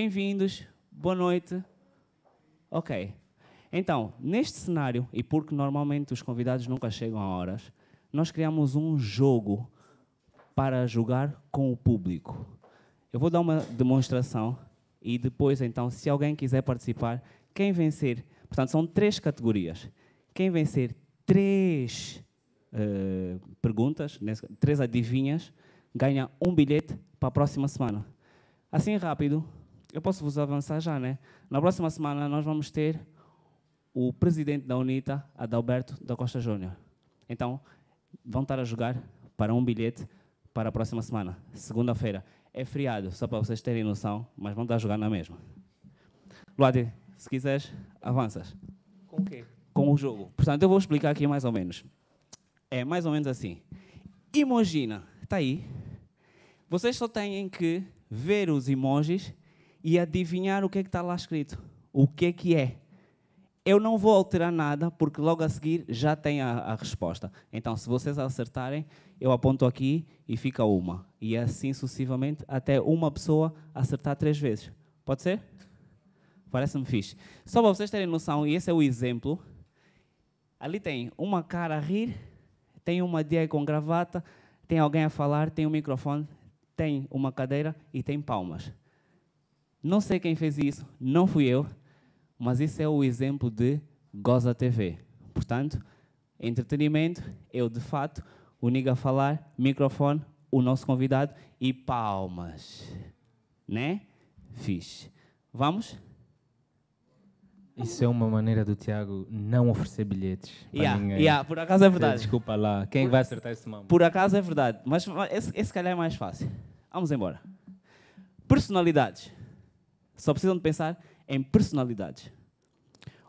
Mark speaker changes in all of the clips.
Speaker 1: Bem-vindos, boa noite. Ok. Então, neste cenário, e porque normalmente os convidados nunca chegam a horas, nós criamos um jogo para jogar com o público. Eu vou dar uma demonstração e depois, então, se alguém quiser participar, quem vencer. Portanto, são três categorias. Quem vencer três uh, perguntas, três adivinhas, ganha um bilhete para a próxima semana. Assim rápido, eu posso vos avançar já, né? Na próxima semana nós vamos ter o presidente da UNITA, Adalberto da Costa Júnior. Então, vão estar a jogar para um bilhete para a próxima semana, segunda-feira. É feriado, só para vocês terem noção, mas vão estar a jogar na mesma. Luade, se quiseres, avanças. Com
Speaker 2: o quê? Com
Speaker 1: o jogo. Portanto, eu vou explicar aqui mais ou menos. É mais ou menos assim. Imagina, está aí. Vocês só têm que ver os emojis e adivinhar o que é que está lá escrito, o que é que é. Eu não vou alterar nada, porque logo a seguir já tem a, a resposta. Então, se vocês acertarem, eu aponto aqui e fica uma. E assim sucessivamente, até uma pessoa acertar três vezes. Pode ser? Parece-me fixe. Só para vocês terem noção, e esse é o exemplo. Ali tem uma cara a rir, tem uma dia com gravata, tem alguém a falar, tem um microfone, tem uma cadeira e tem palmas. Não sei quem fez isso, não fui eu, mas isso é o exemplo de Goza TV. Portanto, entretenimento, eu de fato, o Niga falar, microfone, o nosso convidado e palmas. Né? Fixe. Vamos?
Speaker 2: Isso é uma maneira do Tiago não oferecer bilhetes. Yeah, ninguém. yeah, por acaso é verdade. Desculpa lá, quem por, é vai acertar esse mambo? Por acaso é verdade, mas esse, esse
Speaker 1: calhar é mais fácil. Vamos embora. Personalidades. Só precisam de pensar em personalidades.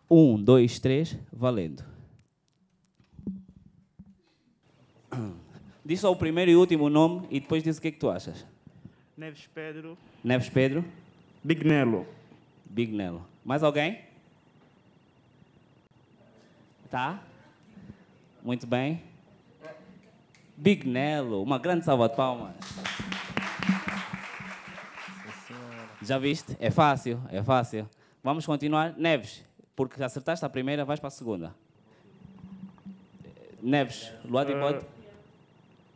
Speaker 1: Um, dois, três, valendo. Diz só o primeiro e último nome e depois diz o que é que tu achas.
Speaker 3: Neves Pedro.
Speaker 1: Neves Pedro. Big Nelo. Big Nelo. Mais alguém? Tá? Muito bem. Big Nelo, uma grande salva de palmas. Já viste? É fácil, é fácil. Vamos continuar. Neves, porque acertaste a primeira, vais para a segunda. Neves, Luadi uh, pode?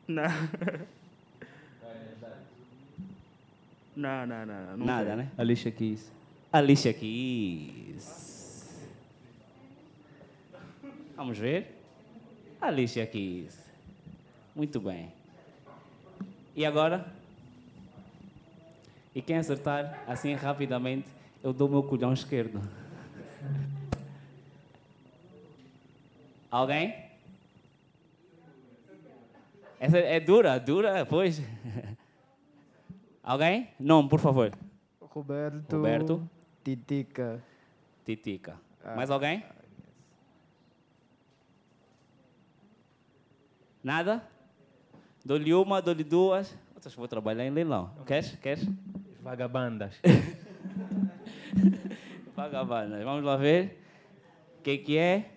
Speaker 3: Não. não. Não, não, não. Nada, sei. né?
Speaker 1: Alicia Keys. Alicia Keys. Vamos ver. Alicia Keys. Muito bem. E agora? E quem acertar, assim rapidamente, eu dou o meu colhão esquerdo. Alguém? Essa é dura, dura, pois. Alguém? Nome, por favor.
Speaker 3: Roberto. Roberto.
Speaker 1: Titica. Titica. Ah, Mais alguém? Ah, yes. Nada? Dou-lhe uma, dou-lhe duas que vou trabalhar em leilão. Queres? Queres? Vagabandas. Vagabandas. Vamos lá ver. O que, que é?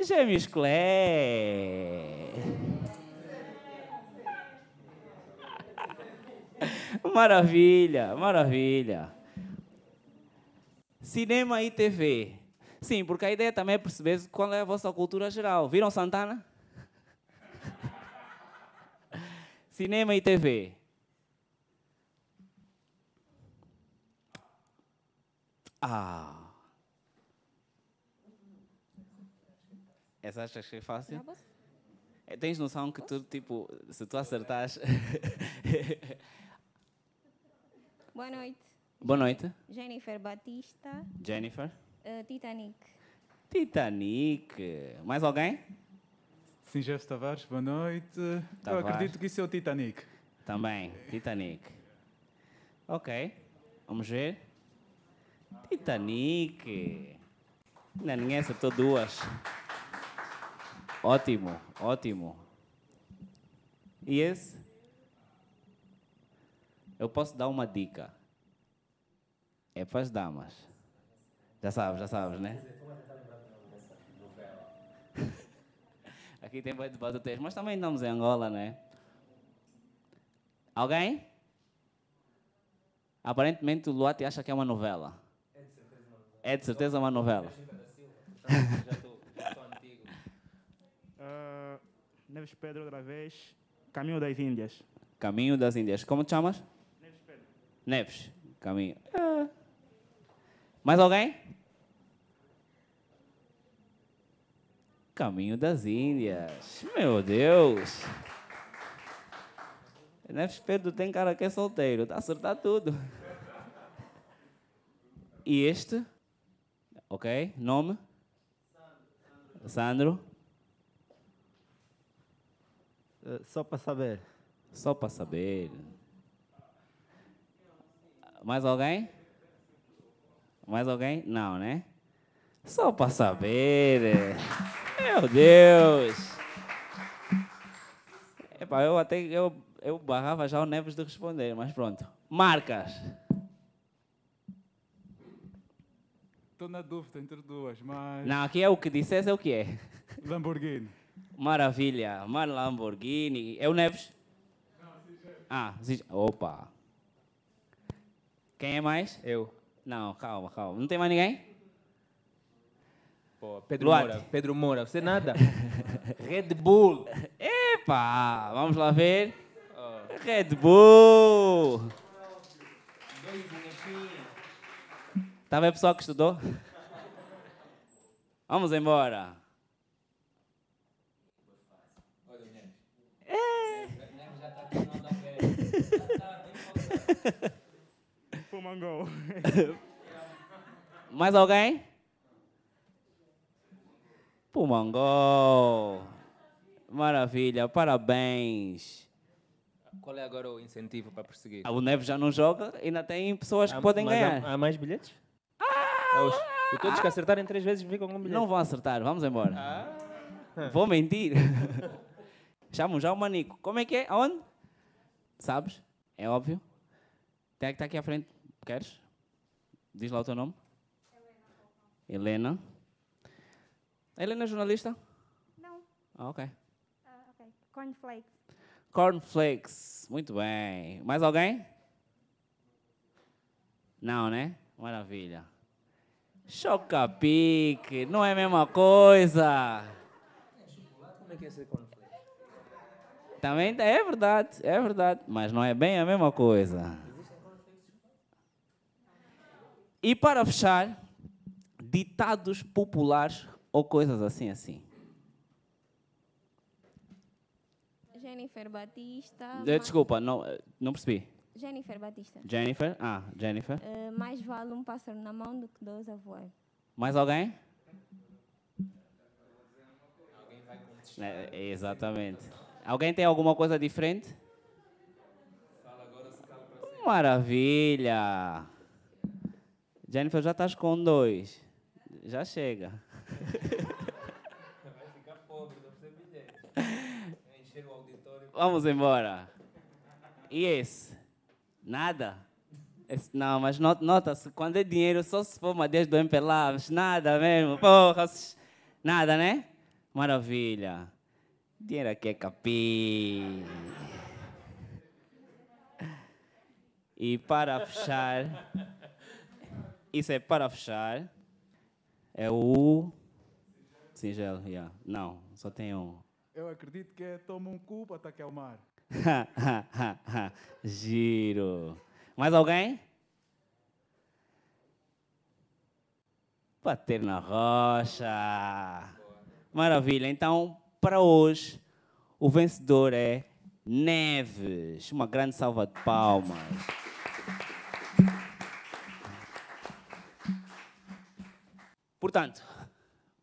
Speaker 1: Gêmeos Clé. Maravilha, maravilha. Cinema e TV. Sim, porque a ideia também é perceber qual é a vossa cultura geral. Viram Santana? Cinema e TV. Ah. Essa achas que é fácil? É, tens noção que tu, tipo, se tu acertares. Boa noite. Boa noite. Jennifer Batista. Jennifer. Uh, Titanic. Titanic. Mais alguém? Sim, Jeff Tavares, boa noite. Tavares. Eu acredito que isso é o Titanic. Também, Titanic. Ok, vamos ver. Titanic. Não, ninguém acertou duas. Ótimo, ótimo. E esse? Eu posso dar uma dica. É para as damas. Já sabes, já sabes, né? aqui tem Batuteiro, mas também estamos em Angola, né? Alguém? Aparentemente o Luati acha que é uma novela. É de certeza uma novela. É
Speaker 3: então, já estou antigo. Ah, Neves Pedro, outra vez. Caminho das Índias.
Speaker 1: Caminho das Índias. Como te chamas? Neves Pedro. Neves. Caminho. Ah. Mais alguém? Caminho das Índias. Meu Deus! Neves é Pedro tem cara que é solteiro, está acertar tá tudo. E este? Ok, nome? Sandro. Sandro. Uh, só para saber. Só para saber. Mais alguém? Mais alguém? Não, né? Só para saber. Meu Deus! eu até eu, eu barrava já o Neves de responder, mas pronto. Marcas.
Speaker 3: Estou na dúvida entre duas, mas. Não, aqui
Speaker 1: é o que dissesse, é o que é.
Speaker 4: Lamborghini.
Speaker 1: Maravilha, Mar Lamborghini. É o Neves? Não, Zizé. Ah, Zizé. Ah, Opa. Quem é mais? Eu. Não, calma, calma. Não tem mais ninguém?
Speaker 2: Pô, Pedro Moura, Pedro Moura, você nada. Red Bull. Epa, vamos lá ver. Oh. Red Bull.
Speaker 1: Tá vendo pessoal que estudou? Vamos embora.
Speaker 3: É. Pô,
Speaker 1: Mais alguém? Pumangol. Tipo Maravilha, parabéns.
Speaker 2: Qual é agora o incentivo para perseguir? Ah, o Neve
Speaker 1: já não joga, ainda tem pessoas há, que podem ganhar. Há, há, mais bilhetes? Ah, é os, e todos ah, que acertarem três vezes ficam com um bilhete. Não vão acertar, vamos embora.
Speaker 2: Ah.
Speaker 3: Vou mentir.
Speaker 1: Chamam já o Manico. Como é que é? Aonde? Sabes? É óbvio. Tem que estar aqui à frente. Queres? Diz lá o teu nome. Helena. Helena. Ele não é jornalista? Não. Ah, ok. Uh, ok. Cornflakes. Cornflakes. Muito bem. Mais alguém? Não, né? Maravilha. Choca-pique. Não é a mesma coisa.
Speaker 2: Como é que é ser cornflakes?
Speaker 1: Também é verdade, é verdade. Mas não é bem a mesma coisa. E para fechar, ditados populares ou coisas assim, assim. Jennifer Batista. É, desculpa, não, eh, não percebi. Jennifer Batista. Jennifer? Ah, Jennifer. Uh, mais vale um pássaro na mão do que dois a voar. Mais alguém? É, é, exatamente. Alguém tem alguma coisa diferente? Maravilha! Jennifer, já estás com dois. Já chega. Vamos embora. E esse? Nada. Não, mas nota-se, quando é dinheiro, só se for uma 10 do MPLAVs, nada mesmo, porra, nada, né? Maravilha. Dinheiro aqui é capim. E para fechar, isso é para fechar, é o singelo, yeah. não, só tem um.
Speaker 4: Eu acredito que é toma um cu para atacar o mar.
Speaker 1: Giro. Mais alguém? Bater na rocha. Maravilha. Então, para hoje, o vencedor é Neves. Uma grande salva de palmas. Portanto,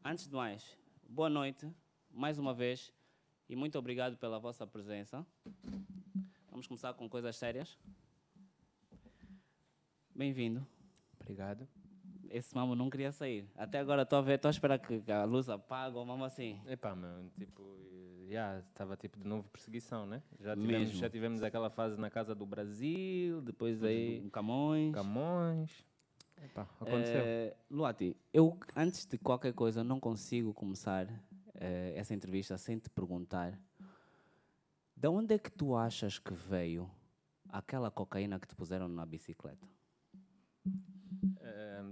Speaker 1: antes de mais, boa noite, mais uma vez e muito obrigado pela vossa presença. Vamos começar com coisas sérias. Bem-vindo. Obrigado. Esse mamo não queria sair. Até agora estou a ver, estou a esperar que a luz apague ou mamo
Speaker 2: assim. Epá, meu, tipo, eh, já estava tipo de novo perseguição, né? Já tivemos, já tivemos aquela fase na Casa do Brasil, depois aí... Um Camões. Camões.
Speaker 3: Epá, aconteceu. É,
Speaker 1: Luati, eu antes de qualquer coisa não consigo começar uh, essa entrevista sem te perguntar de onde é que tu achas que veio aquela cocaína que te puseram na bicicleta?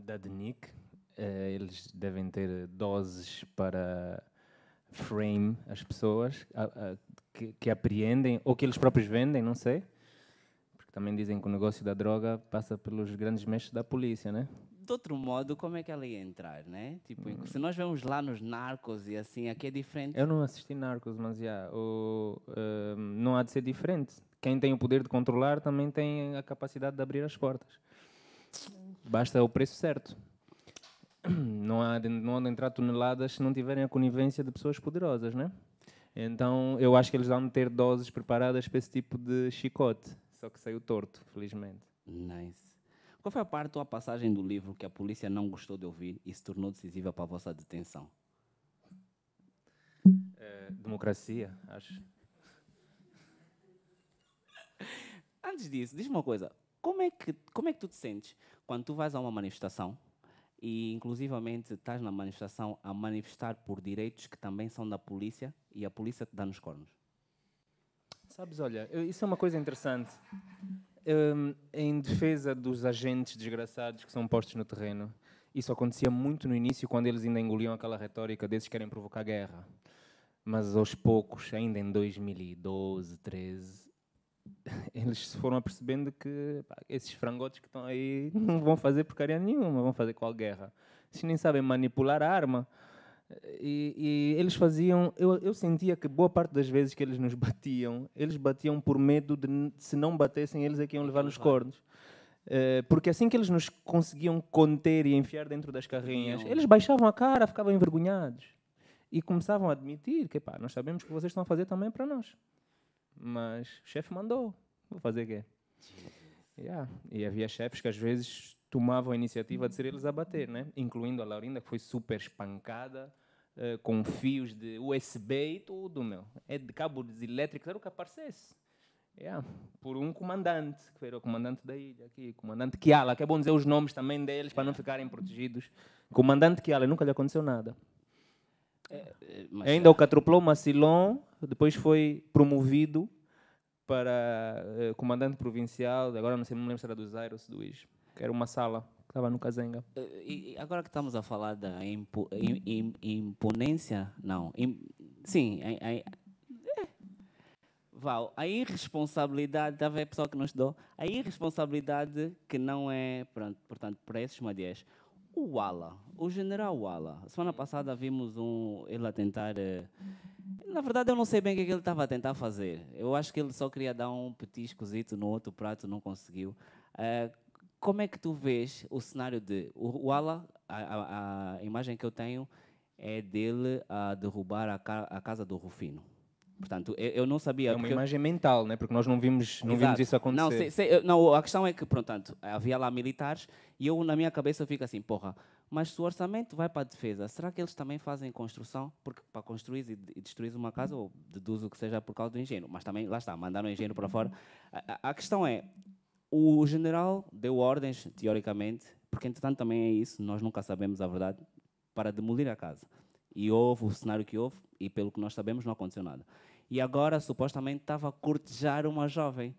Speaker 2: da Denick. Uh, eh, eles devem ter doses para frame as pessoas que, que apreendem ou que eles próprios vendem, não sei. Porque também dizem que o negócio da droga passa pelos grandes mestres da polícia, né?
Speaker 1: de outro modo, como é que ela ia entrar, né? Tipo, hum. se nós vemos lá nos Narcos e assim,
Speaker 2: aqui é diferente. Eu não assisti Narcos, mas já, o, uh, não há de ser diferente. Quem tem o poder de controlar também tem a capacidade de abrir as portas. Basta o preço certo. Não há de, não há de entrar toneladas se não tiverem a conivência de pessoas poderosas, né? Então, eu acho que eles vão ter doses preparadas para esse tipo de chicote. Só que saiu torto, felizmente. Nice.
Speaker 1: Qual foi a parte ou a passagem do livro que a polícia não gostou de ouvir e se tornou decisiva para a vossa detenção? É, democracia, acho. Antes disso, diz-me uma coisa. Como é, que, como é que tu te sentes quando tu vais a uma manifestação e, inclusivamente, estás na manifestação a manifestar por direitos que
Speaker 2: também são da polícia e a polícia
Speaker 1: te dá nos cornos?
Speaker 2: Sabes, olha, eu, isso é uma coisa interessante um, em defesa dos agentes desgraçados que são postos no terreno, isso acontecia muito no início, quando eles ainda engoliam aquela retórica desses querem provocar guerra. Mas aos poucos, ainda em 2012, 13, eles se foram apercebendo que pá, esses frangotes que estão aí não vão fazer porcaria nenhuma, vão fazer qual guerra. Se nem sabem manipular a arma. E, e, eles faziam. Eu, eu sentia que boa parte das vezes que eles nos batiam, eles batiam por medo de, se não batessem, eles é que iam levar nos cornos. Eh, porque assim que eles nos conseguiam conter e enfiar dentro das carrinhas, eles baixavam a cara, ficavam envergonhados. E começavam a admitir que, pá, nós sabemos que vocês estão a fazer também para nós. Mas o chefe mandou. Vou fazer o quê? Yeah. E havia chefes que às vezes tomavam a iniciativa de ser eles a bater, né? incluindo a Laurinda, que foi super espancada eh, com fios de USB e tudo, meu. É de cabos elétricos, era o que aparecesse. Yeah. É, por um comandante, que era o comandante da ilha aqui, comandante Kiala, que é bom dizer os nomes também deles para não ficarem protegidos. Comandante Kiala, nunca lhe aconteceu nada. É, é ainda é- o quadruplou Macilon, depois foi promovido para eh, comandante provincial, agora não sei, não lembro se era do Zaire ou se do Is, que era uma sala estava no Kazenga. Eh, e agora que estamos a falar da
Speaker 1: impo, im, im, imponência, não, im, sim, a, a, é. Val, a irresponsabilidade, estava a pessoa que nos deu, a irresponsabilidade que não é, pronto, portanto, preços, uma 10. O Wala, o general Wala, semana passada vimos um, ele a tentar... Eh, na verdade, eu não sei bem o que é ele estava a tentar fazer. Eu acho que ele só queria dar um petiscozito no outro prato, não conseguiu. Uh, como é que tu vês o cenário de. O, o Ala, a, a, a, imagem que eu tenho é dele a derrubar a, ca, a casa do Rufino. Portanto, eu, eu não sabia. É uma imagem eu...
Speaker 2: mental, né? porque nós não vimos,
Speaker 3: não vimos isso acontecer. Não, se,
Speaker 1: se, não, a questão é que, portanto, havia lá militares e eu, na minha cabeça, fico assim: porra, mas se o orçamento vai para a defesa, será que eles também fazem construção? Porque para construir e, e destruir uma casa, ou deduzo que seja por causa do engenho, mas também, lá está, mandaram o engenho para fora. A, a, a questão é: o general deu ordens, teoricamente, porque entretanto também é isso, nós nunca sabemos a verdade, para demolir a casa. E houve o cenário que houve, e pelo que nós sabemos, não aconteceu nada. E agora, supostamente, estava a cortejar uma jovem.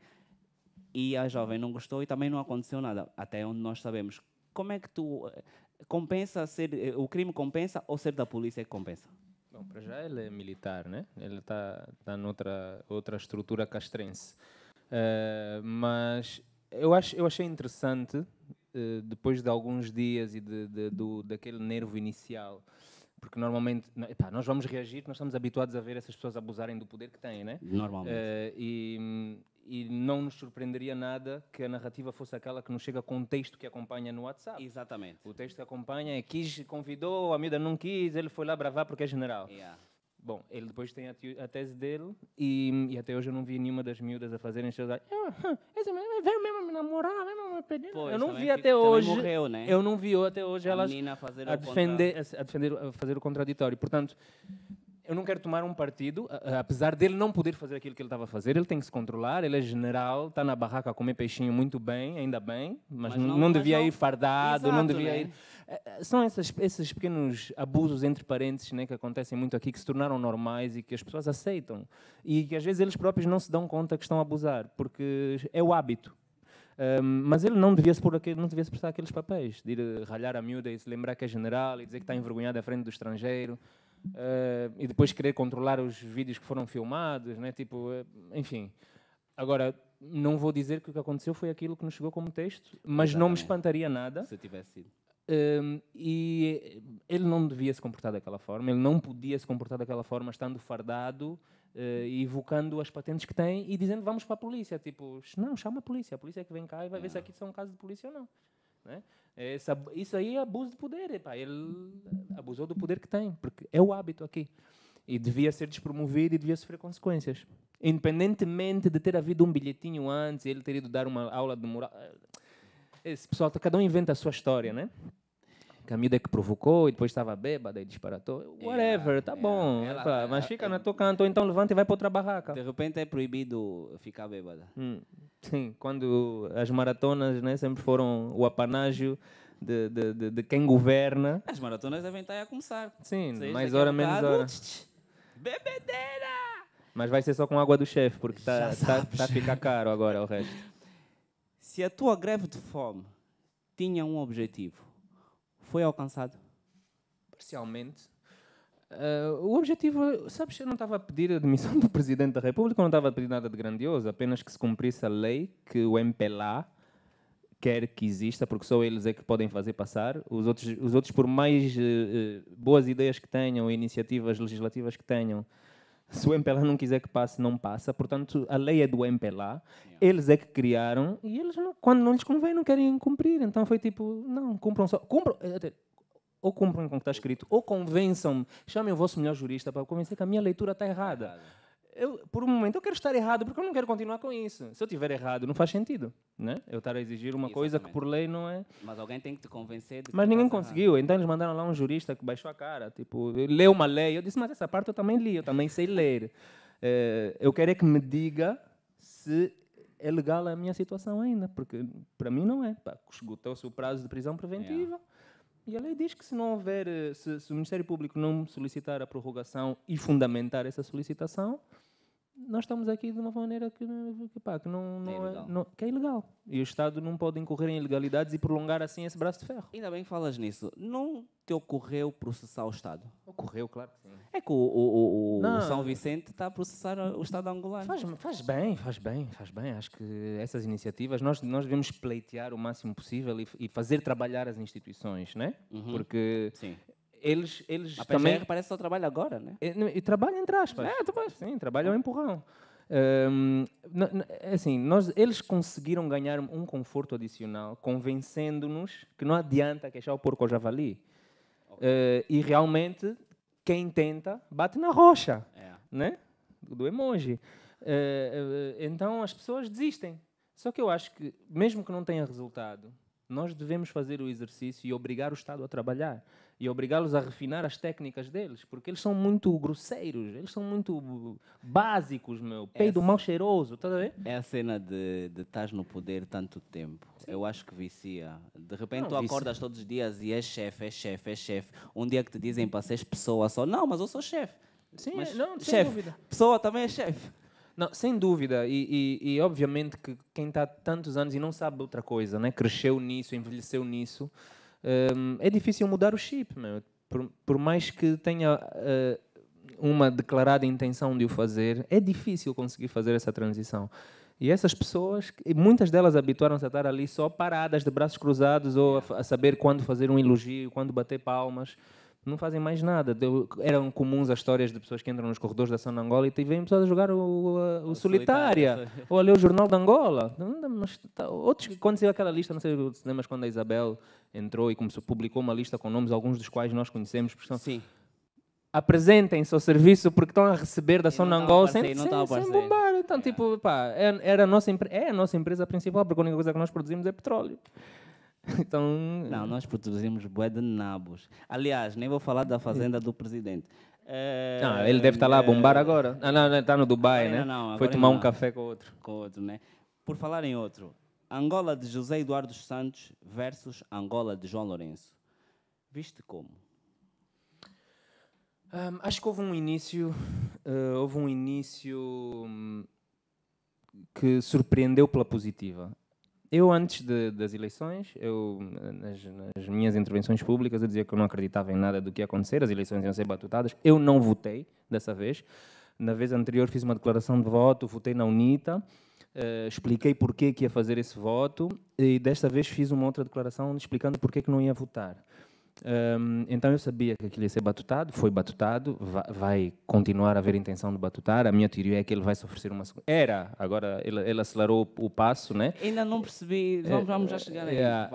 Speaker 1: E a jovem não gostou e também não aconteceu nada, até onde nós sabemos. Como é que tu. Eh, compensa ser. Eh, o crime compensa ou ser da polícia é que compensa?
Speaker 2: Bom, para já ele é militar, né? Ele está tá noutra outra estrutura castrense. Uh, mas eu, acho, eu achei interessante, eh, depois de alguns dias e de, de, do, daquele nervo inicial, porque normalmente epá, nós vamos reagir, nós estamos habituados a ver essas pessoas abusarem do poder que têm, né? Normalmente. Uh, e, e não nos surpreenderia nada que a narrativa fosse aquela que nos chega com o texto que acompanha no WhatsApp. Exatamente. O texto que acompanha é quis, convidou, a amiga não quis, ele foi lá bravar porque é general. Yeah. Bom, ele depois tem a, a tese dele e, e, até hoje eu não vi nenhuma das miúdas a fazerem seus esse é mesmo, veio é mesmo me namorar, é mesmo me pedir. eu não vi até hoje. Morreu, né? Eu não vi até hoje a elas a defender, a, a defender, a fazer o contraditório. Portanto, eu não quero tomar um partido, apesar dele não poder fazer aquilo que ele estava a fazer, ele tem que se controlar, ele é general, está na barraca a comer peixinho muito bem, ainda bem, mas, mas não, não, tá devia mas não... ir fardado, Exato, não devia né? ir... Eh, eh, são esses pequenos abusos entre parênteses né, que acontecem muito aqui, que se tornaram normais e que as pessoas aceitam. E que às vezes eles próprios não se dão conta que estão a abusar, porque é o hábito. Um, mas ele não devia, se por aquele, não devia se prestar aqueles papéis, de ir eh, ralhar a miúda e se lembrar que é general e dizer que está envergonhado à frente do estrangeiro. Uh, e depois querer controlar os vídeos que foram filmados, né? tipo, enfim. Agora, não vou dizer que o que aconteceu foi aquilo que nos chegou como texto, mas Exatamente. não me espantaria nada. Se tivesse sido. Um, e eh, ele não devia se comportar daquela forma, ele não podia se comportar daquela forma, estando fardado uh, e evocando as patentes que tem e dizendo vamos para a polícia. Tipo, não, chama a polícia, a polícia é que vem cá e vai não. ver se aqui são casos de polícia ou não. Né? É Essa, isso aí é abuso de poder, epá, ele abusou do poder que tem, porque é o hábito aqui. E devia ser despromovido e devia sofrer consequências. Independentemente de ter havido um bilhetinho antes, ele ter ido dar uma aula de moral. Eh, esse pessoal, tá, cada um inventa a sua história, né? Que a é que provocou e depois estava bêbada e disparatou. Whatever, é, tá é, bom. Ela, ela, mas fica ela, na tua canto, ou então levanta e vai para outra barraca. De repente é proibido ficar bêbada. Hum, sim, quando as maratonas né, sempre foram o apanágio de, de, de, de quem governa. As maratonas devem estar a começar. Sim, Seja mais hora, menos hora. Bebedeira! Mas vai ser só com água do chefe, porque está tá, tá a ficar caro agora o resto. Se a tua greve
Speaker 1: de fome tinha um objetivo,
Speaker 2: foi alcançado? Parcialmente. Uh, o objetivo, sabes, eu não estava a pedir a demissão do Presidente da República, eu não estava a pedir nada de grandioso, apenas que se cumprisse a lei que o MPLA quer que exista, porque só eles é que podem fazer passar. Os outros, os outros por mais uh, boas ideias que tenham, iniciativas legislativas que tenham, se o MPLA não quiser que passe, não passa. Portanto, a lei é do MPLA. Yeah. Eles é que criaram e eles, não, quando não lhes convém, não querem cumprir. Então foi tipo, não, cumpram só. Cumpram, eh, ou cumpram com o que está escrito, ou convençam-me, chamem o vosso melhor jurista para convencer que a minha leitura está errada eu, por um momento eu quero estar errado porque eu não quero continuar com isso. Se eu tiver errado, não faz sentido, né? Eu estar a exigir uma Exatamente. coisa que por lei não é. Mas alguém tem que te convencer. Mas ninguém conseguiu. Errado. Então eles mandaram lá um jurista que baixou a cara, tipo, leu uma lei. Eu disse, mas essa parte eu também li, eu também sei ler. É, eu quero é que me diga se é legal a minha situação ainda, porque para mim não é. Esgotou-se o prazo de prisão preventiva. E a lei diz que se não houver, eh, se, se, o Ministério Público não solicitar a prorrogação e fundamentar essa solicitação, nós estamos aqui de uma maneira que, que, pá, que não, é não, é, é não, que é ilegal. E o Estado não pode incorrer em ilegalidades e prolongar assim esse braço de ferro. Ainda bem que falas nisso. Não te ocorreu processar o Estado? Ocorreu, claro que sim. É que o, o, o, o São Vicente está a processar o Estado angolano. Faz, faz bem, faz bem, faz bem. Acho que essas iniciativas nós, nós devemos pleitear o máximo possível e, e fazer trabalhar as instituições, né? Uhum. Porque sim eles, eles a também. parece só trabalho agora, né? E, e trabalho entre aspas. É, trabalho, sim, trabalho é um empurrão. Um, é assim, nós, eles conseguiram ganhar um conforto adicional, convencendo-nos que não adianta queixar o porco ao javali. Okay. Uh, e realmente, quem tenta, bate na rocha, é. né? do emoji. Uh, uh, então as pessoas desistem. Só que eu acho que, mesmo que não tenha resultado, nós devemos fazer o exercício e obrigar o Estado a trabalhar e obrigá-los a refinar as técnicas deles, porque eles são muito grosseiros, eles são muito básicos, meu. É Peido Essa... mal cheiroso, tá a ver? É a cena
Speaker 1: de estás no poder tanto tempo. Sim. Eu acho que vicia. De repente não, tu acordas todos os dias e és chefe, é chefe, é chefe. Um dia que te dizem para seres pessoa só, não, mas eu sou chefe.
Speaker 2: Sim, mas, não, sem chef, dúvida. Pessoa também é chefe. Não, sem dúvida, e, e, e obviamente que quem está tantos anos e não sabe outra coisa, né? cresceu nisso, envelheceu nisso, um, é difícil mudar o chip, meu. Por, por mais que tenha uh, uma declarada intenção de o fazer, é difícil conseguir fazer essa transição. E essas pessoas, muitas delas habituaram-se a estar ali só paradas, de braços cruzados, ou a, a saber quando fazer um elogio, quando bater palmas não fazem mais nada. Deu, eram comuns as histórias de pessoas que entram nos corredores da São Angola e vêm pessoas a jogar o, o, o Solitária, solitária. ou a ler o Jornal da Angola. Mas, tá, outros que aconteceu aquela lista, não sei se lembras quando a Isabel entrou e começou, publicou uma lista com nomes, alguns dos quais nós conhecemos. Porque são, Sim. Apresentem-se ao serviço porque estão a receber da São Angola sem, sem, sem bombar. Então, é. tipo, pá, é, era a nossa, é a nossa empresa principal, porque a única coisa que nós produzimos é petróleo. Então... Não, nós
Speaker 1: produzimos bué de nabos. Aliás, nem vou falar da fazenda do presidente. É, não, ah, ele deve estar tá lá a bombar agora.
Speaker 2: É. Ah, não, está no Dubai, né? Não, Foi tomar não. um café com
Speaker 1: outro. Com outro, né? Por falar em outro, Angola de José Eduardo Santos versus Angola de João
Speaker 2: Lourenço. Viste como? Um, acho que houve um início, uh, houve um início hum, que surpreendeu pela positiva eu, antes de, das eleições, eu, nas, nas, minhas intervenções públicas, eu dizia que eu não acreditava em nada do que ia acontecer, as eleições iam ser batutadas. Eu não votei dessa vez. Na vez anterior fiz uma declaração de voto, votei na UNITA, eh, expliquei porquê que ia fazer esse voto e desta vez fiz uma outra declaração explicando porquê que não ia votar. Um, então eu sabia que aquilo ia ser batutado, foi batutado, vai, vai continuar a haver intenção de batutar. A minha teoria é que ele vai se oferecer uma segunda. Era, agora ele, ele acelerou o, passo, né? Ainda não percebi, vamos, vamos já chegar aí. Yeah.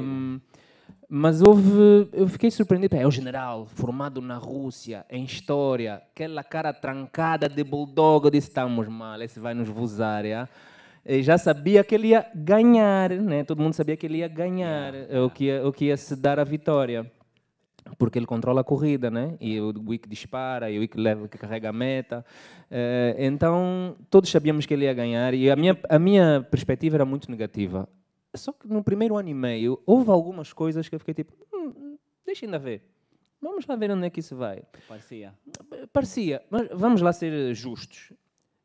Speaker 2: Um, mas houve, eu fiquei surpreendido. É o general formado na Rússia, em história, aquela cara trancada de bulldog. Eu disse: estamos mal, esse vai nos vozar. Yeah? já sabia que ele ia ganhar, né? Todo mundo sabia que ele ia ganhar, o que ia, o que ia se dar a vitória. Porque ele controla a corrida, né? E o Wick dispara, e o Wick leva, que carrega a meta. Eh, então, todos sabíamos que ele ia ganhar. E a minha, a minha perspectiva era muito negativa. Só que no primeiro ano e meio, houve algumas coisas que eu fiquei tipo, hum, deixa ainda ver. Vamos lá ver onde é que isso vai. Parecia. Parecia. Mas vamos lá ser justos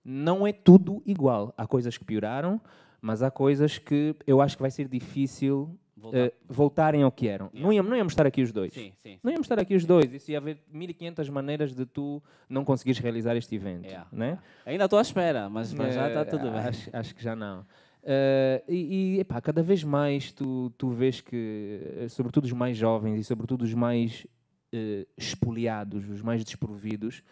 Speaker 2: não é tudo igual. Há coisas que pioraram, mas há coisas que eu acho que vai ser difícil Voltar. uh, voltarem ao que eram. Yeah. Não, íamos, não estar aqui os dois. Sim, sim, sim. Não íamos estar aqui os dois. Isso ia haver 1500 maneiras de tu não conseguires realizar este evento. Yeah. É, né? É. Ainda estou à espera, mas, mas já está eh, tudo bem. Acho, acho que já não. Uh, e, e epá, cada vez mais tu, tu vês que, sobretudo os mais jovens e sobretudo os mais uh, espoliados, os mais desprovidos,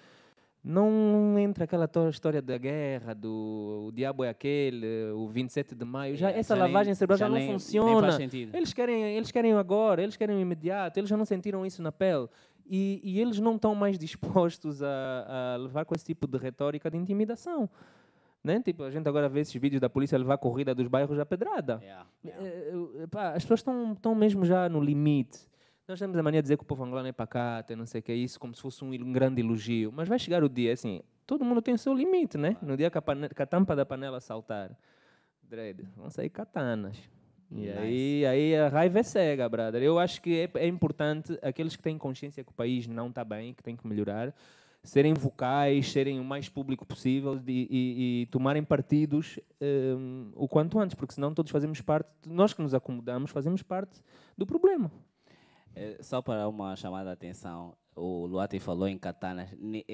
Speaker 2: não entra aquela história da guerra, do o diabo é aquele, o 27 de maio. Já, é, essa já lavagem nem, cerebral já, já não nem, funciona. Nem eles querem, eles querem agora, eles querem imediato, eles já não sentiram isso na pele. E, e eles não estão mais dispostos a, a, levar com esse tipo de retórica de intimidação. Né? Tipo, a gente agora vê esses vídeos da polícia levar a corrida dos bairros à pedrada. Yeah, é, yeah. É, pá, as pessoas estão mesmo já no limite. Nós temos a mania de dizer que o povo angolano é pacato, é não sei o que, é isso como se fosse um, grande elogio. Mas vai chegar o dia, assim, todo mundo tem o seu limite, né? No dia que a, panela, que a tampa da panela saltar, dread, vão sair katanas. E nice. aí, aí a raiva é cega, brother. Eu acho que é, é importante aqueles que têm consciência que o país não está bem, que tem que melhorar, serem vocais, serem o mais público possível e, e, e tomarem partidos um, o quanto antes, porque senão todos fazemos parte, nós que nos acomodamos, fazemos parte do problema.
Speaker 1: É, só para uma chamada de atenção, o Luati falou em katanas.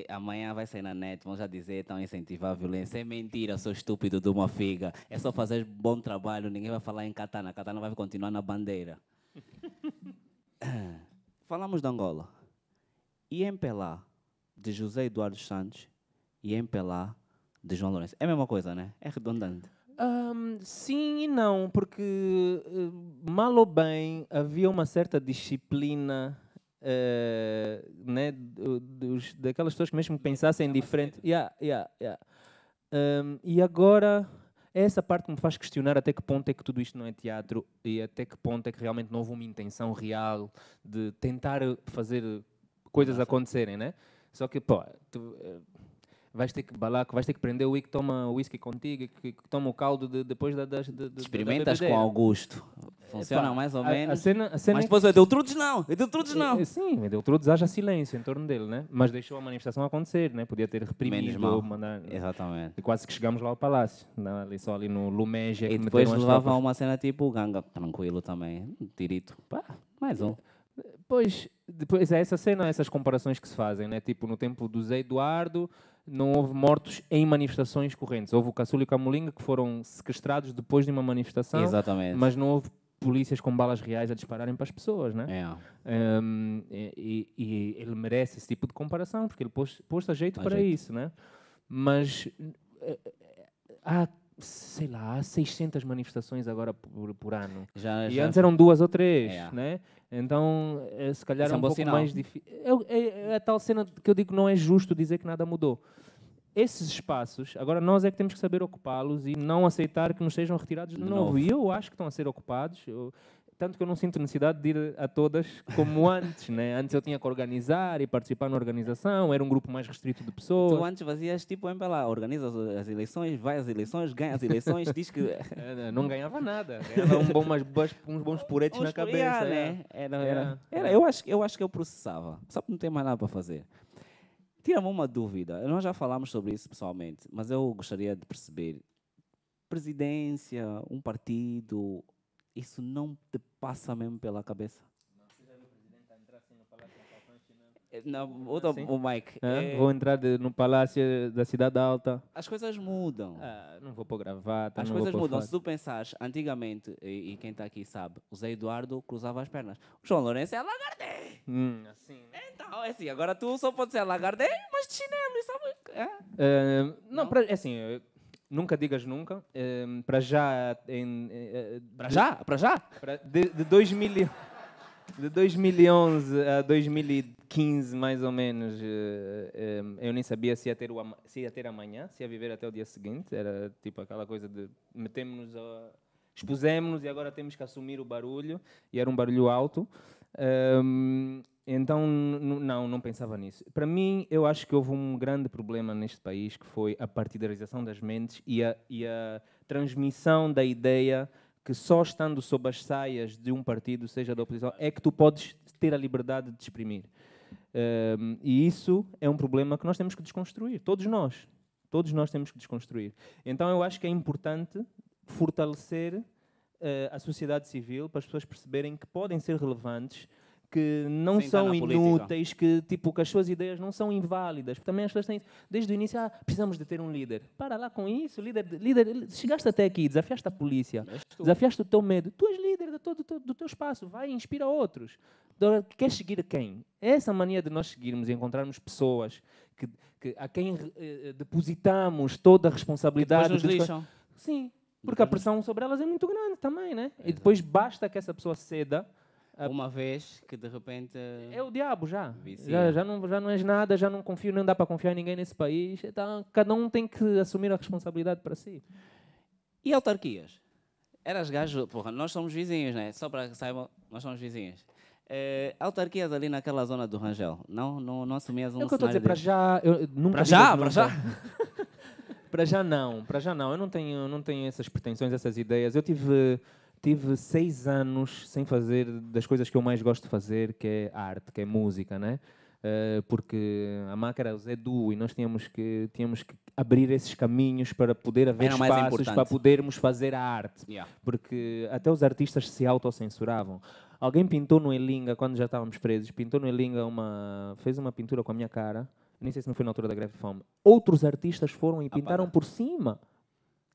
Speaker 1: Amanhã vai sair na net, vão já dizer, estão a incentivar a violência. É mentira, sou estúpido de uma figa. É só fazer bom trabalho, ninguém vai falar em katana. Katana vai continuar na bandeira. Falamos de Angola. E em Pelá, de José Eduardo Santos, e em Pelá, de João Lourenço. É a mesma coisa, né? É redundante.
Speaker 2: Um, sim e não, porque eh, mal ou bem havia uma certa disciplina uh, né, dos, daquelas pessoas que mesmo pensassem diferente. Yeah, yeah, yeah. Um, e agora é essa parte que me faz questionar até que ponto é que tudo isto não é teatro e até que ponto é que realmente não houve uma intenção real de tentar fazer coisas acontecerem, né? Só que, pô, tu, eh, vais ter que balaco, vais ter que prender o Wick, toma o whisky contigo, que, que toma o caldo de, depois da, da, da, da Experimentas da com Augusto. Funciona Epa, mais ou a, menos. A cena, a cena mas é depois é... Edeltrudes não, Edeltrudes não. É, sim, Edeltrudes haja silêncio em torno dele, né? Mas deixou a manifestação acontecer, né? Podia ter reprimido ou mandar... Exatamente. E quase que chegamos lá ao palácio, na, né? ali só ali no Lumeja. E depois levava
Speaker 1: uma cena tipo ganga, tranquilo também, tirito Pá, mais
Speaker 2: um. Pois, depois é essa cena, essas comparações que se fazem, né? Tipo, no tempo do Zé Eduardo, não houve mortos em manifestações correntes. Houve o Caçulho e o Camulinga que foram sequestrados depois de uma manifestação, Exatamente. mas não houve polícias com balas reais a dispararem para as pessoas, né? É. Um, e, e, ele merece esse tipo de comparação porque ele pôs, pôs a jeito a para jeito. isso, né? Mas eh, eh, há sei lá, 600 manifestações agora por, por ano. Já, e já. antes eram duas ou três, é. né? Então, é, se calhar é um pouco sinal. mais difícil. É, eh, é, a tal cena que eu digo que não é justo dizer que nada mudou. Esses espaços, agora nós é que temos que saber ocupá-los e não aceitar que nos sejam retirados de novo. novo. E eu acho que estão a ser ocupados. Eu, tanto que eu não sinto necessidade de ir a todas como antes, né? Antes eu tinha que organizar e participar na organização, era um grupo mais restrito de pessoas. Tu antes fazias tipo, em lá, organizas as eleições, vai às eleições, ganha as eleições, diz que...
Speaker 1: É, não ganhava nada, era um bom, umas, uns bons puretes na cabeça. Né? né? Era, era, é, era, é. eu, acho, eu acho que eu processava, só que não tem mais nada para fazer. Tira-me uma dúvida, nós já falámos sobre isso pessoalmente, mas eu gostaria de perceber presidência, um partido, isso não te passa mesmo pela cabeça? Tá assim? Na, outra, assim? o Mike. É, é, vou entrar
Speaker 2: de, no palácio da Cidade Alta.
Speaker 1: As coisas mudam. Ah, não vou pôr gravata. As coisas mudam. Se tu pensares, antigamente, e, e quem está aqui sabe, o Zé Eduardo cruzava as pernas. O João Lourenço é lagarté.
Speaker 2: Hum, assim.
Speaker 1: Né? Então, é assim, agora tu só pode ser lagarté, mas de chinelo, sabe? É? não,
Speaker 2: é, não? Pra, é assim, eu, Nunca digas nunca. Ehm, para já. Eh, para já? Para já? Pra, de, de, 2000, de 2011 a 2015, mais ou menos, eh, ehm, eu nem sabia se ia, ter o, se ia ter amanhã, se ia viver até o dia seguinte. Era tipo aquela coisa de metemos-nos a. Expusemos-nos e agora temos que assumir o barulho, e era um barulho alto. Ehm, então, não, não pensava nisso. Para mim, eu acho que houve um grande problema neste país, que foi a partidarização das mentes e a, e a transmissão da ideia que só estando sob as saias de um partido, seja da oposição, é que tu podes ter a liberdade de te exprimir. Um, e isso é um problema que nós temos que desconstruir, todos nós. Todos nós temos que desconstruir. Então, eu acho que é importante fortalecer uh, a sociedade civil para as pessoas perceberem que podem ser relevantes que não Sem são inúteis, que tipo que as suas ideias não são inválidas. Porque também as pessoas têm desde o início, ah, precisamos de ter um líder. Para lá com isso, líder, líder, chegaste até aqui, desafiaste a polícia, desafiaste o teu medo. Tu és líder do, do, do teu espaço, vai e inspira outros. Queres seguir quem? É essa mania de nós seguirmos e encontrarmos pessoas que, que a quem eh, eh depositamos toda a responsabilidade. Depois nos lixam. Sim, porque a pressão sobre elas é muito grande também, né? Exato. E depois basta que essa pessoa ceda uma vez que de repente. É o diabo já. Já, já, não, já não és nada, já não confio, não dá para confiar em ninguém nesse país. Então, cada um tem que assumir a responsabilidade para si. E autarquias?
Speaker 1: Eras gajo, porra, nós somos vizinhos, né? Só para que saibam, nós somos vizinhos. Eh, autarquias ali naquela zona do Rangel, não, não, não assumias um É o que eu estou a dizer, para
Speaker 2: já. Eu, nunca para já, para já. para já não, para já não. Eu não tenho, não tenho essas pretensões, essas ideias. Eu tive tive seis anos sem fazer das coisas que eu mais gosto de fazer, que é arte, que é música, né? Uh, porque a máquina é o Zé Du e nós tínhamos que, tínhamos que abrir esses caminhos para poder haver era espaços para podermos fazer a arte. Yeah. Porque até os artistas se autocensuravam. Alguém pintou no Elinga, quando já estávamos presos, pintou no Elinga uma. fez uma pintura com a minha cara. Nem sei se não foi na altura da greve de fome. Outros artistas foram e pintaram por cima.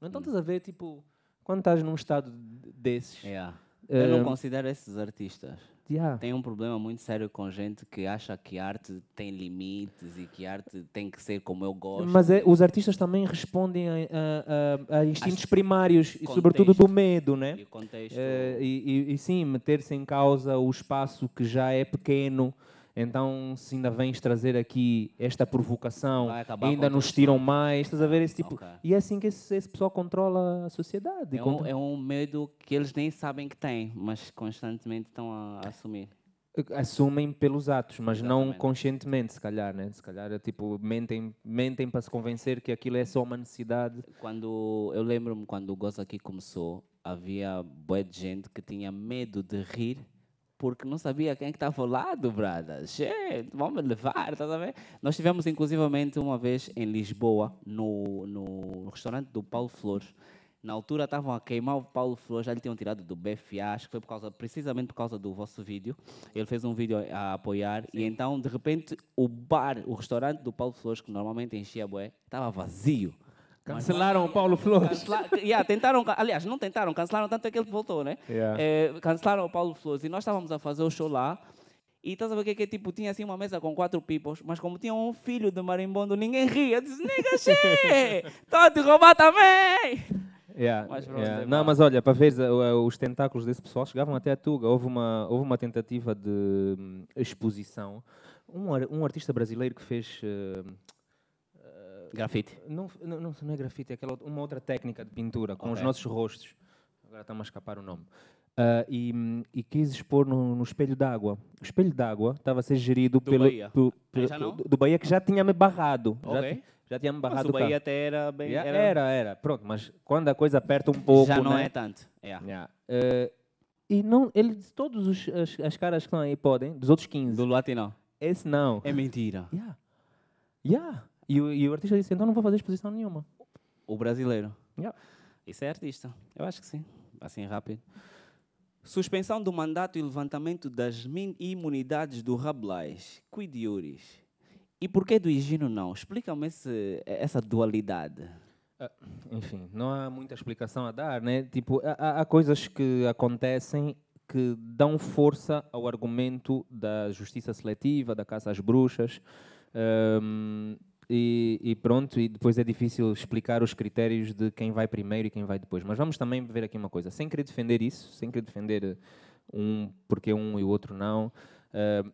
Speaker 2: Então hum. estás a ver, tipo quando estás num estado desses. Yeah. Eu não eh, considero esses artistas. Yeah. Tem
Speaker 1: um problema muito sério com gente que acha que arte tem limites e que arte tem que ser
Speaker 2: como eu gosto. Mas é, os artistas também respondem a, a, a instintos primários, contexto, e sobretudo do medo, né? E, o contexto. Uh, e, e, e sim, meter-se em causa o espaço que já é pequeno então, se ainda vens trazer aqui esta provocação, ainda nos tiram mais, estás a ver esse tipo. Okay. E é assim que esse, esse pessoal controla a sociedade. É um, é
Speaker 1: um, medo que eles nem sabem que têm, mas constantemente estão a, a assumir.
Speaker 2: Assumem pelos atos, mas Exatamente. não conscientemente, se calhar, né? Se calhar, é tipo, mentem, mentem para se convencer que aquilo é só uma necessidade. Quando, eu lembro-me quando o Gozo aqui
Speaker 1: começou, havia boa de gente que tinha medo de rir porque não sabia quem é que estava ao lado, brada. Gente, vamos levar, tá a ver? Nós tivemos, inclusivamente, uma vez em Lisboa, no, no restaurante do Paulo Flores. Na altura estavam a queimar o Paulo Flores, já lhe tinham tirado do BFA, acho que foi por causa, precisamente por causa do vosso vídeo. Ele fez um vídeo a apoiar Sim. e então, de repente, o bar, o restaurante do Paulo Flores, que normalmente enchia a bué, estava vazio. Cancelaram
Speaker 2: o Paulo Flores.
Speaker 1: yeah, tentaram, aliás, não tentaram, cancelaram, tanto é que ele voltou, né? Yeah. É, cancelaram o Paulo Flores e nós estávamos a fazer o show lá. E estás a ver o que é que é, tipo? Tinha assim uma mesa com quatro pipos, mas como tinha um filho de marimbondo, ninguém ria. Eu disse, nega, xê, estou a te roubar também.
Speaker 2: Yeah, mas, pronto, yeah. Não, mas olha, para ver eh, eh, os tentáculos desse pessoal chegavam até a Tuga. Houve uma, houve uma tentativa de hum, exposição. Um, um artista brasileiro que fez. Uh, Grafite? Não, não, não, é grafite, é aquela, uma outra técnica de pintura com okay. os nossos rostos. Agora está-me a escapar o nome. Uh, e, e, quis expor no, no espelho d'água. O espelho d'água estava a ser gerido do pelo, Bahia. Pelo, ah, pelo, do Bahia que já tinha me barrado. Okay. Já, já, tinha me barrado. Mas o Bahia até era bem. Yeah, era... era... era, Pronto, mas quando a coisa aperta um pouco. Já não né? é tanto. Yeah. Yeah. Uh, e não, ele, todos os, as, as, caras que estão aí podem, dos outros 15. Do Latino. Esse não. É mentira. Yeah. Yeah. E o, e o artista disse, então não vou fazer exposição nenhuma. O brasileiro? Yeah. Isso é artista.
Speaker 1: Eu acho que sim. Assim, rápido. Suspensão do mandato e levantamento das imunidades do Rablais. Quidiuris. E por que do Higino não? Explica-me
Speaker 2: essa dualidade. Ah, enfim, não há muita explicação a dar, né? Tipo, há, há coisas que acontecem que dão força ao argumento da justiça seletiva, da caça às bruxas. Hum, e, e, pronto, e depois é difícil explicar os critérios de quem vai primeiro e quem vai depois. Mas vamos também ver aqui uma coisa, sem querer defender isso, sem querer defender eh, um porque um e o outro não,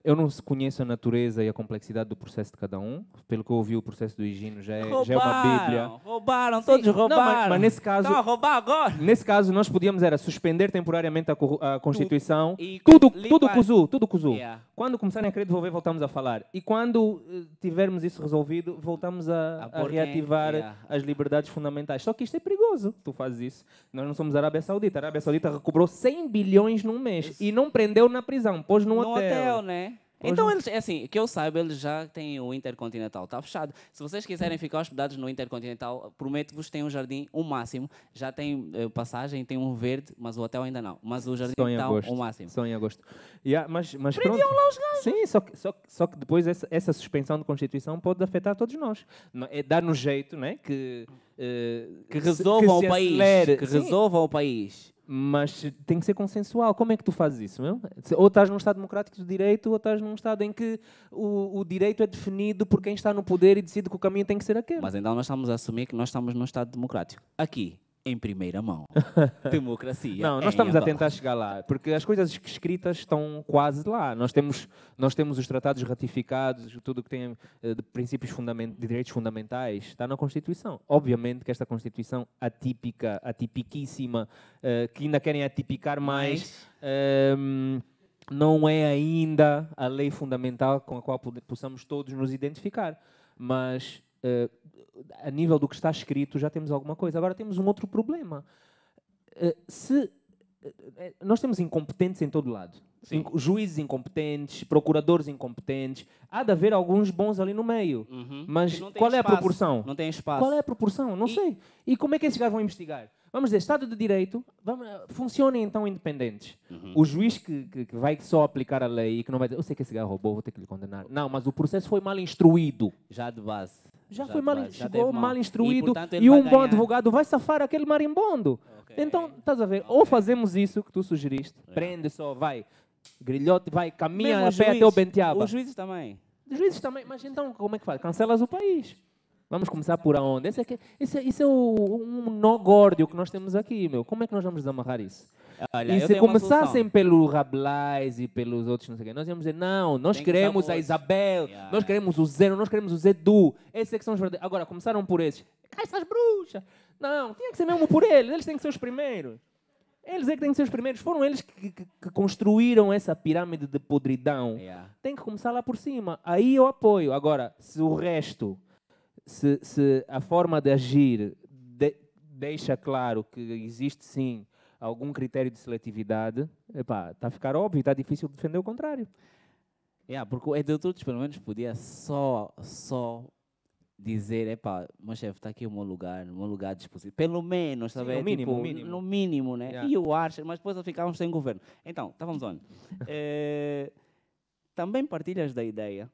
Speaker 2: eu não conheço a natureza e a complexidade do processo de cada um. Pelo que eu ouvi, o processo do Higino já é, já é uma bíblia. Roubaram, todos Sim, roubaram. Não, mas, mas, nesse caso... Estão a roubar agora. Nesse caso, nós podíamos era suspender temporariamente a, a Constituição. Tudo, e, tudo, limpar. tudo cuzu, tudo cuzu. Yeah. Quando começarem a querer devolver, voltamos a falar. E quando eh, tivermos isso resolvido, voltamos a, a, a reativar yeah. as liberdades fundamentais. Só que isto é perigoso, tu fazes isso. Nós não somos Arábia Saudita. A Arábia Saudita recobrou 100 bilhões num mês isso. e não prendeu na prisão, pôs num no hotel. hotel. Então,
Speaker 1: né? então, eles, é assim, que eu saiba, eles já têm o Intercontinental, está fechado. Se vocês quiserem ficar hospedados no Intercontinental, prometo-vos tem um jardim, o um máximo. Já tem eh, passagem, tem um verde, mas o hotel ainda não. Mas o jardim está o máximo.
Speaker 2: Só em agosto. Yeah, mas, mas Prendiam pronto. lá os gajos. Sim, só que, só, só que depois essa, essa, suspensão de Constituição pode afetar todos nós. É dar no jeito, né? Que, uh, que resolvam o país. Que resolvam o país mas tem que ser consensual. Como é que tu fazes isso? Meu? Ou estás num Estado democrático de direito, ou estás num Estado em que o, o, direito é definido por quem está no poder e decide que o caminho tem que ser aquele. Mas
Speaker 1: então nós estamos a assumir que nós estamos num Estado democrático. Aqui, em primeira mão. Democracia. Não, nós estamos a tentar chegar lá,
Speaker 2: porque as coisas escritas estão quase lá. Nós temos, nós temos os tratados ratificados, tudo que tem eh, de princípios de direitos fundamentais está na Constituição. Obviamente que esta Constituição atípica, atipiquíssima, eh, que ainda querem atipicar mais. Mas... Ehm, não é ainda a lei fundamental com a qual possamos todos nos identificar, mas uh, a nível do que está escrito, já temos alguma coisa. Agora temos um outro problema. Uh, se eh, nós temos incompetentes em todo lado. Sim. Juízes incompetentes, procuradores incompetentes. Há de haver alguns bons ali no meio. Uhum. Mas qual espaço. é a proporção? Não tem espaço. Qual é a proporção? Não e... sei. E como é que esses caras vão investigar? Vamos dizer, Estado de Direito, vamos, funcionem então independentes. Uhum. O juiz que, que, que, vai só aplicar a lei e que não vai dizer, eu sei que esse gajo roubou, vou ter que lhe condenar. Não, mas o processo foi mal instruído. Já de base já, foi mal, já chegou mal, mal instruído e, e um bom advogado vai safar aquele marimbondo. Okay. Então, estás a ver? Okay. Ou fazemos isso que tu sugeriste, é. prende só, vai, grilhote, vai, caminha a pé juiz, até o Benteaba. Os juízes também. Os juízes também, mas então como é que faz? Cancelas o país. Vamos começar por aonde? Esse, aqui, esse, esse é o, um nó górdio que nós temos aqui, meu. Como é que nós vamos desamarrar isso? Olha, e se começassem pelo Rablais e pelos outros, não sei o quê, nós íamos dizer, não, nós Tem queremos que a Isabel, yeah. nós queremos o Zeno, nós queremos o Zedu. Esses é que são os verdadeiros. Agora, começaram por esses. Cai essas bruxas. Não, tinha que ser mesmo por eles. Eles têm que ser os primeiros. Eles é que têm que ser os primeiros. Foram eles que, que, que construíram essa pirâmide de podridão. Yeah. Tem que começar lá por cima. Aí eu apoio. Agora, se o resto, se, se a forma de agir de, deixa claro que existe sim algum critério de seletividade, epá, está a ficar óbvio, está difícil defender o contrário. Yeah, porque o Edututos pelo menos podia só, só
Speaker 1: dizer, epá, meu chefe, está aqui o meu lugar, o meu lugar disponível. Pelo menos, sabe? no, é, mínimo, tipo, mínimo. no mínimo, né? Yeah. E o Archer, mas depois ficávamos sem governo. Então, estávamos onde? é, também partilhas da ideia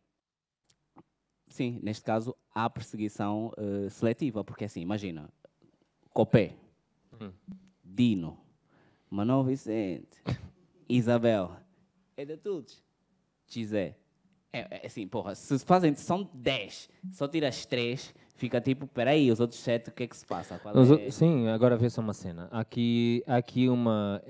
Speaker 1: sim, neste caso, há perseguição uh, seletiva, porque assim, imagina, Copé, hum. Dino, Manuel Vicente, Isabel, é de todos. Gisé. É, é assim, porra, se fazem, são 10, só tiras 3, fica tipo, peraí, os outros 7, o que é que se passa? É?
Speaker 2: Sim, agora vê só uma cena. Aqui, aqui uma.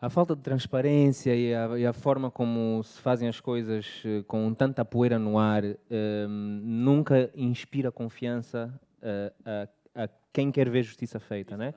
Speaker 2: A falta de transparência e a, e a, forma como se fazem as coisas eh, com tanta poeira no ar eh, nunca inspira confiança eh, a, a, quem quer ver justiça feita, Isso né?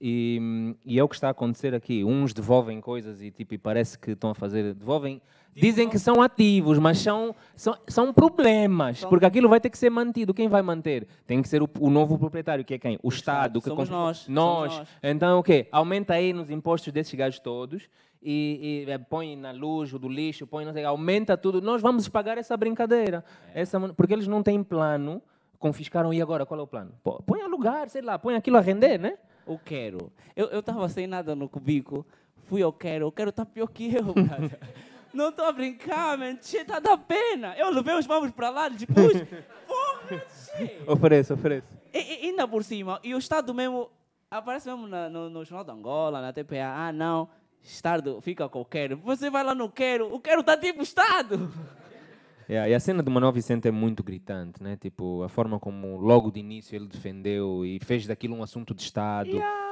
Speaker 2: E, e, é o que está a acontecer aqui. Uns devolvem coisas e, tipo, e parece que estão a fazer. Devolvem. Dizem que são ativos, mas são, são, são problemas, porque aquilo vai ter que ser mantido. Quem vai manter? Tem que ser o, o novo proprietário, que é quem? O, Estado. que somos nós, nós. Somos nós. Então, o okay, quê? Aumenta aí nos impostos desses gajos todos e, e é, põe na luz do lixo, põe, sei, aumenta tudo. Nós vamos pagar essa brincadeira. É. Essa, porque eles não têm plano, confiscaram e agora qual é o plano? Põe a lugar, sei lá, põe aquilo a render, né? o Quero.
Speaker 1: Eu, eu tava sem nada no cubico, fui ao Quero, o Quero tá pior que eu, Não tô a brincar, mentira tá da pena. Eu levei os mamos para lá depois. Porra,
Speaker 2: che. Oferece, oferece.
Speaker 1: E, e, ainda por cima, e o Estado mesmo, aparece mesmo na, no, no Jornal da Angola, na TPA. Ah, não, Estado fica com o Quero. Você vai lá no Quero, o Quero tá tipo Estado.
Speaker 2: Yeah, é, e a cena do Manuel Vicente é muito gritante, né? Tipo, a forma como logo de início ele defendeu e fez daquilo um assunto de Estado. Yeah.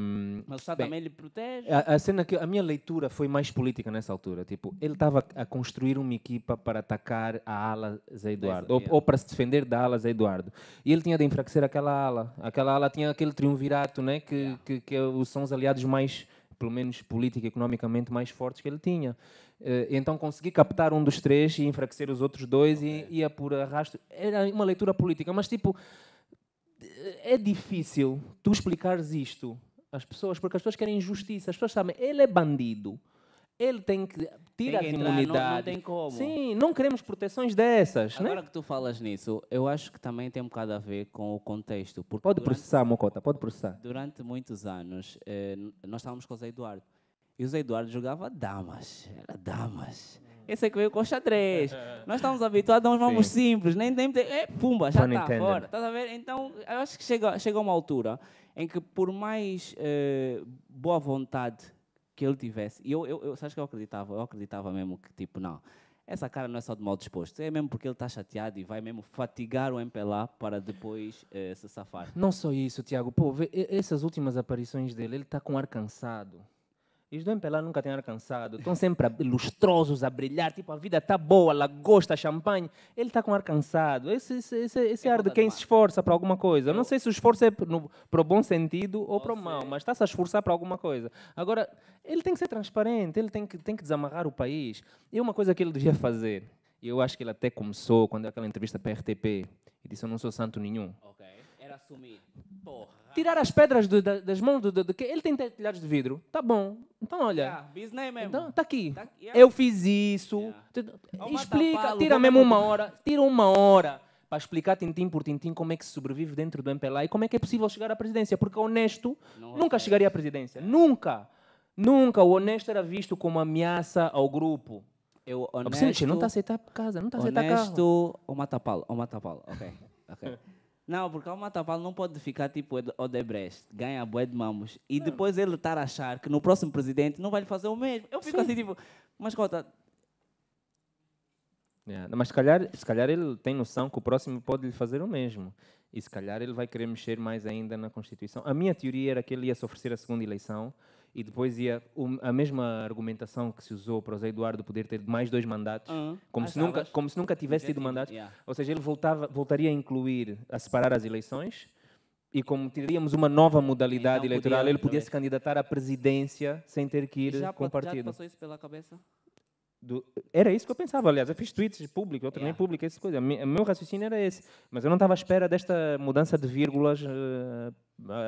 Speaker 2: Um, Mas o Estado bem, também lhe protege? A, a, cena que a minha leitura foi mais política nessa altura. Tipo, ele estava a construir uma equipa para atacar a ala Zé é, Eduardo, ou, ou, para se defender da ala Zé Eduardo. E ele tinha de enfraquecer aquela ala. Aquela ala tinha aquele triunvirato, né? Que, yeah. que, que, que é são os aliados mais pelo menos política e economicamente mais fortes que ele tinha. Eh, então consegui captar um dos três e enfraquecer os outros dois okay. e ia por arrasto. Era uma leitura política, mas tipo, eh, é difícil tu explicares isto às pessoas, porque as pessoas querem justiça, as pessoas sabem, ele é bandido ele tem que tira tem que imunidade. Não, não, tem como.
Speaker 1: Sim, não queremos proteções dessas. Né? Agora né? que tu falas nisso, eu acho que também tem um bocado a ver com o contexto. Porque pode durante, processar,
Speaker 2: Mocota, pode processar.
Speaker 1: Durante muitos anos, eh, nós estávamos com o Zé Eduardo. E o Zé Eduardo jogava damas. Era damas. Esse é que veio com o xadrez. Nós estamos habituados a uns nomes simples. Nem, nem, é, pumba, já está fora. Estás a ver? Então, eu acho que chega, chega uma altura em que, por mais eh, boa vontade que ele tivesse. E eu, eu, eu sabes que eu acreditava? Eu acreditava mesmo que, tipo, não, essa cara não é só de mal disposto, é mesmo porque ele está chateado e vai mesmo fatigar o MPLA para depois eh, se safar.
Speaker 2: Não só isso, Tiago, pô, vê, essas últimas aparições dele, ele está com ar cansado. Os dois MPLA nunca têm ar cansado, estão sempre lustrosos, a brilhar, tipo, a vida está boa, lagosta, champanhe. Ele está com ar cansado. Esse, esse, esse, esse é ar de quem se esforça para alguma coisa. Eu não sei se o esforço é para o bom sentido ou para o mau, mas está-se a esforçar para alguma coisa. Agora, ele tem que ser transparente, ele tem que, tem que desamarrar o país. E uma coisa que ele devia fazer, eu acho que ele até começou quando deu aquela entrevista para a RTP, e disse, eu não sou santo nenhum.
Speaker 1: Ok era assumir. Porra. Tirar
Speaker 2: as pedras do, da, das mãos do, do, do, Ele tem telhados de vidro. Tá bom. Então, olha. Yeah, mesmo. Então, tá aqui. Tá, yeah. Eu fiz isso. Yeah. Explica. tira mesmo uma hora. Tira uma hora para explicar tintim por tintim como é que se sobrevive dentro do MPLA e como é que é possível chegar à presidência. Porque honesto Não, nunca é. chegaria à presidência. Nunca. Nunca o honesto era visto como ameaça ao grupo. Eu tá honesto... não está a aceitar casa, não está a aceitar honesto, Honesto, o mata-palo, o mata-palo, ok.
Speaker 1: okay. Não, porque o Matapalo não pode ficar tipo Odebrecht, ganha boé de mamos e não. depois ele estar tá a achar que no próximo presidente não vai lhe fazer o mesmo. Eu fico Sim. assim tipo, mas conta.
Speaker 2: Yeah. Mas se calhar, se calhar ele tem noção que o próximo pode lhe fazer o mesmo. E se calhar ele vai querer mexer mais ainda na Constituição. A minha teoria era que ele ia se oferecer a segunda eleição e depois ia um, a mesma argumentação que se usou para o Zé Eduardo poder ter mais dois mandatos, uhum. como, se nunca, como se nunca tivesse tido mandatos. Yeah. Ou seja, ele voltava, voltaria a incluir, a separar as eleições e como teríamos uma nova modalidade então, eleitoral, podia, ele podia se candidatar à presidência sem ter que ir já, com o partido. Já passou
Speaker 1: isso pela cabeça?
Speaker 2: Do, era isso que eu pensava, aliás, eu fiz tweets público, eu também yeah. publiquei essa coisa. O meu raciocínio era esse, mas eu não estava à espera desta mudança de vírgulas uh,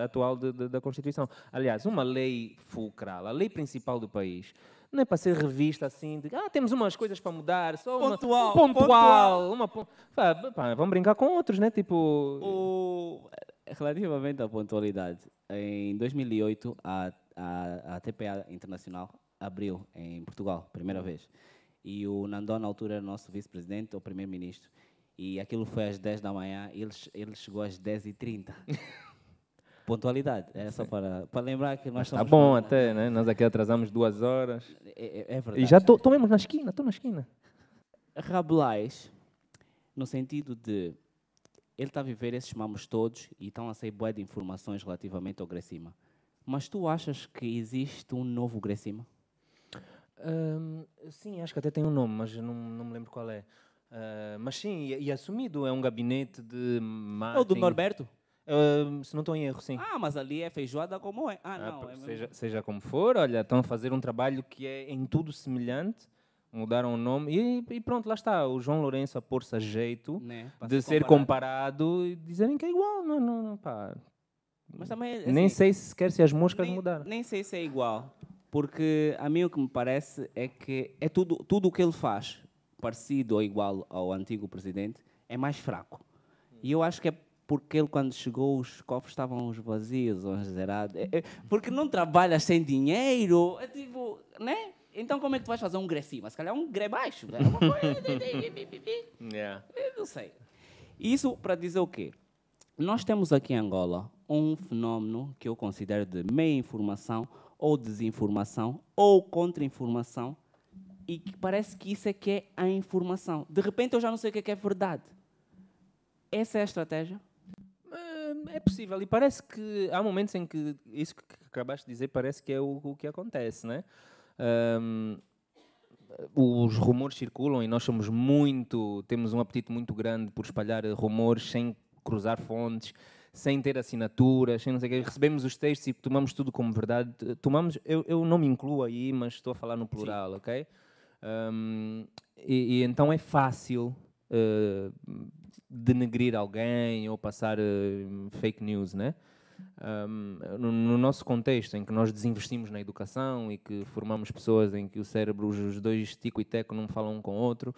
Speaker 2: atual de, de, da Constituição. Aliás, uma lei fulcral, a lei principal do país, não é para ser revista assim, de, ah, temos umas coisas para mudar, só uma, pontual, um pontual, pontual. Uma, pá, vamos brincar com outros,
Speaker 1: né? Tipo... O, é relativamente à pontualidade, em 2008, a, a, a TPA Internacional abriu em Portugal, primeira vez. E o Nandó, na altura, era nosso vice-presidente ou primeiro-ministro. E aquilo foi às 10 da manhã, ele, ele chegou às 10h30. Pontualidade, é só para, para lembrar que nós estamos... Tá bom
Speaker 2: até, né? Nós aqui atrasamos duas horas. É,
Speaker 1: é, é verdade. E já
Speaker 2: estou mesmo na esquina, estou na esquina.
Speaker 1: Rabelais, no sentido de ele está a viver esses mamos todos e estão a sair boé de informações relativamente ao Gracima. Mas tu achas que existe um novo Gracima?
Speaker 2: Hum, sim, acho que até tem um nome, mas não, não me lembro qual é. Uh, mas sim, e, e, assumido, é um gabinete de marketing. É o do Norberto? Uh, se não estou em erro, sim. Ah, mas ali é feijoada como é. Ah, ah não. Ah, seja, seja como for, olha, estão a fazer um trabalho que é em tudo semelhante mudaram o nome e, e, pronto, lá está. O João Lourenço a pôr-se a jeito né? de ser comparado. comparado e dizerem que é igual. Não, não, não, pá. Mas também, assim, nem sei se sequer se as moscas nem, mudaram.
Speaker 1: Nem sei se é igual, porque a mim o que me parece é que é tudo, tudo o que ele faz, parecido ou igual ao antigo presidente, é mais fraco. E eu acho que é porque ele quando chegou os cofres estavam vazios, zerados, é, é, porque não trabalhas sem dinheiro, é tipo, né? Então como é que tu vais fazer um gré cima? Se calhar um gré baixo, né? né? yeah. Eu não sei. Isso para dizer o quê? Nós temos aqui em Angola um fenómeno que eu considero de meia informação ou desinformação ou contra-informação e que parece que isso é que é a informação. De repente eu já não sei o que é, que é verdade. Essa é a estratégia
Speaker 2: é possível. E parece que há momentos em que isso que acabaste de dizer parece que é o, o que acontece, né? Um, os rumores circulam e nós somos muito, temos um apetite muito grande por espalhar rumores sem cruzar fontes, sem ter assinaturas, sem não sei o quê. Recebemos os textos e tomamos tudo como verdade. Tomamos, eu, eu não me incluo aí, mas estou a falar no plural, Sim. ok? Um, e, e, então é fácil uh, denegrir alguém ou passar uh, fake news, né? Um, no, no, nosso contexto em que nós desinvestimos na educação e que formamos pessoas em que o cérebro, os dois tico e teco não falam um com o outro,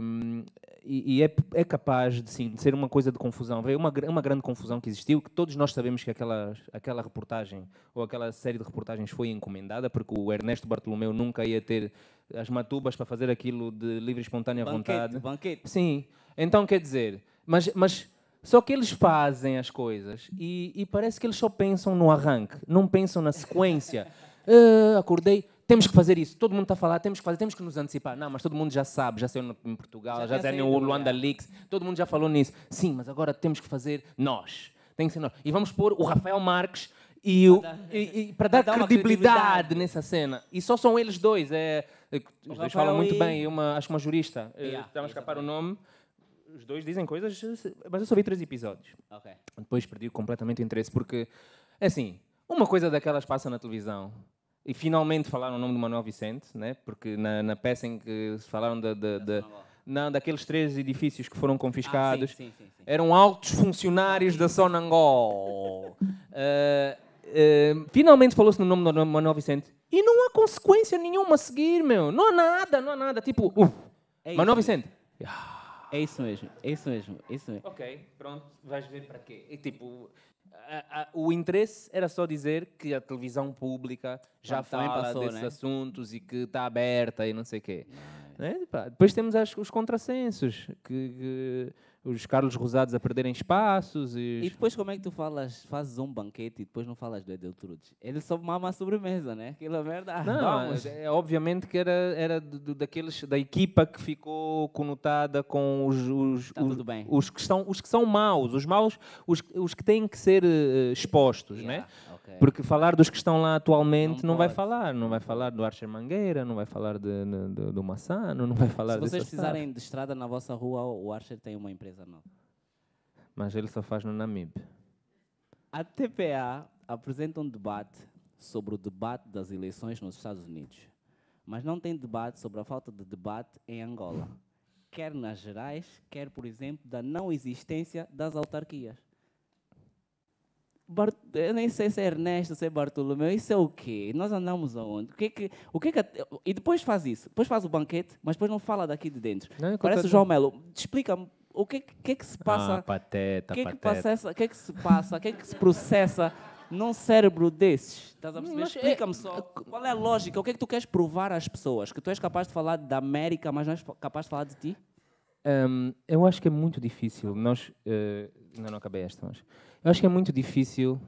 Speaker 2: um, e, e é, é, capaz de, sim, de ser uma coisa de confusão. veio uma, uma grande confusão que existiu, que todos nós sabemos que aquela, aquela reportagem ou aquela série de reportagens foi encomendada, porque o Ernesto Bartolomeu nunca ia ter as matubas para fazer aquilo de livre e espontânea banquete, vontade. Banquete. Sim. Então quer dizer, mas, mas só que eles fazem as coisas e, e parece que eles só pensam no arranque, não pensam na sequência. uh, acordei, temos que fazer isso. Todo mundo está a falar, temos que fazer, temos que nos antecipar. Não, mas todo mundo já sabe, já saiu em Portugal, já, já saiu no Luanda Leaks, todo mundo já falou nisso. Sim, mas agora temos que fazer nós. Tem que ser nós. E vamos pôr o Rafael Marques e, o, e, e para dar, credibilidade, credibilidade nessa cena. E só são eles dois. É, eh, os dois falam muito e... bem, uma, acho que uma jurista, eh, yeah, estava a escapar o nome. Os dois dizem coisas, eh, mas eu só vi três episódios. Okay. Depois perdi completamente o interesse, porque, é assim, uma coisa daquelas passa na televisão, e finalmente falaram o nome do Manuel Vicente, né? porque na, na peça em que falaram de, de, de não, daqueles três edifícios que foram confiscados, ah, sim, sim, sim, eram altos funcionários da Sonangol. uh, uh, finalmente falou-se no nome do Manuel Vicente. E não há consequência nenhuma a seguir, meu. Não há nada, não há nada. Tipo, uh, é mas não, Vicente. É isso mesmo, é isso mesmo, é isso mesmo. Ok, pronto, vais ver para quê. e tipo, a, a, o interesse era só dizer que a televisão pública já não, fala passou, desses né? assuntos e que está aberta e não sei o quê. Né? Depois temos as, os contrassensos, que, que os Carlos Rosados a perderem espaços. E, e depois como é que tu falas,
Speaker 1: fazes um banquete e depois não falas do Edeltrudes? Ele só mama a sobremesa, né? Aquilo é verdade não, vamos. é,
Speaker 2: obviamente que era, era do, daqueles, da equipa que ficou conotada com os, os, tá os, os, que, são, os que são maus, os maus, os, os que têm que ser uh, expostos, yeah. né? Okay. Porque falar dos que estão lá atualmente não, não vai falar. Não vai falar do Archer Mangueira, não vai falar de, de, de do Massano, não vai falar Se vocês precisarem
Speaker 1: de estrada na vossa rua, o Archer tem uma empresa nova.
Speaker 2: Mas ele só faz no Namib.
Speaker 1: A TPA apresenta um debate sobre o debate das eleições nos Estados Unidos. Mas não tem debate sobre a falta de debate em Angola. Quer nas gerais, quer, por exemplo, da não existência das autarquias. Bart... eu nem sei se é Ernesto, se é Bartolomeu, isso é o quê? Nós andamos aonde? O que é que, o que, é que e depois faz isso, depois faz o banquete, mas depois não fala daqui de dentro. Não, Parece o João Melo. Explica-me o que, é que, que se passa. Ah, pateta, que pateta. O que, que se passa, o que, que se processa num cérebro desses? Estás a perceber? Explica-me só. Qual é a lógica? O que é que tu queres provar às pessoas? Que tu és capaz de falar da América, mas não és capaz de falar de ti?
Speaker 2: Um, eu acho que é muito difícil. Nós. Uh, eh, não, não acabei esta, mas. Eu acho que é muito difícil.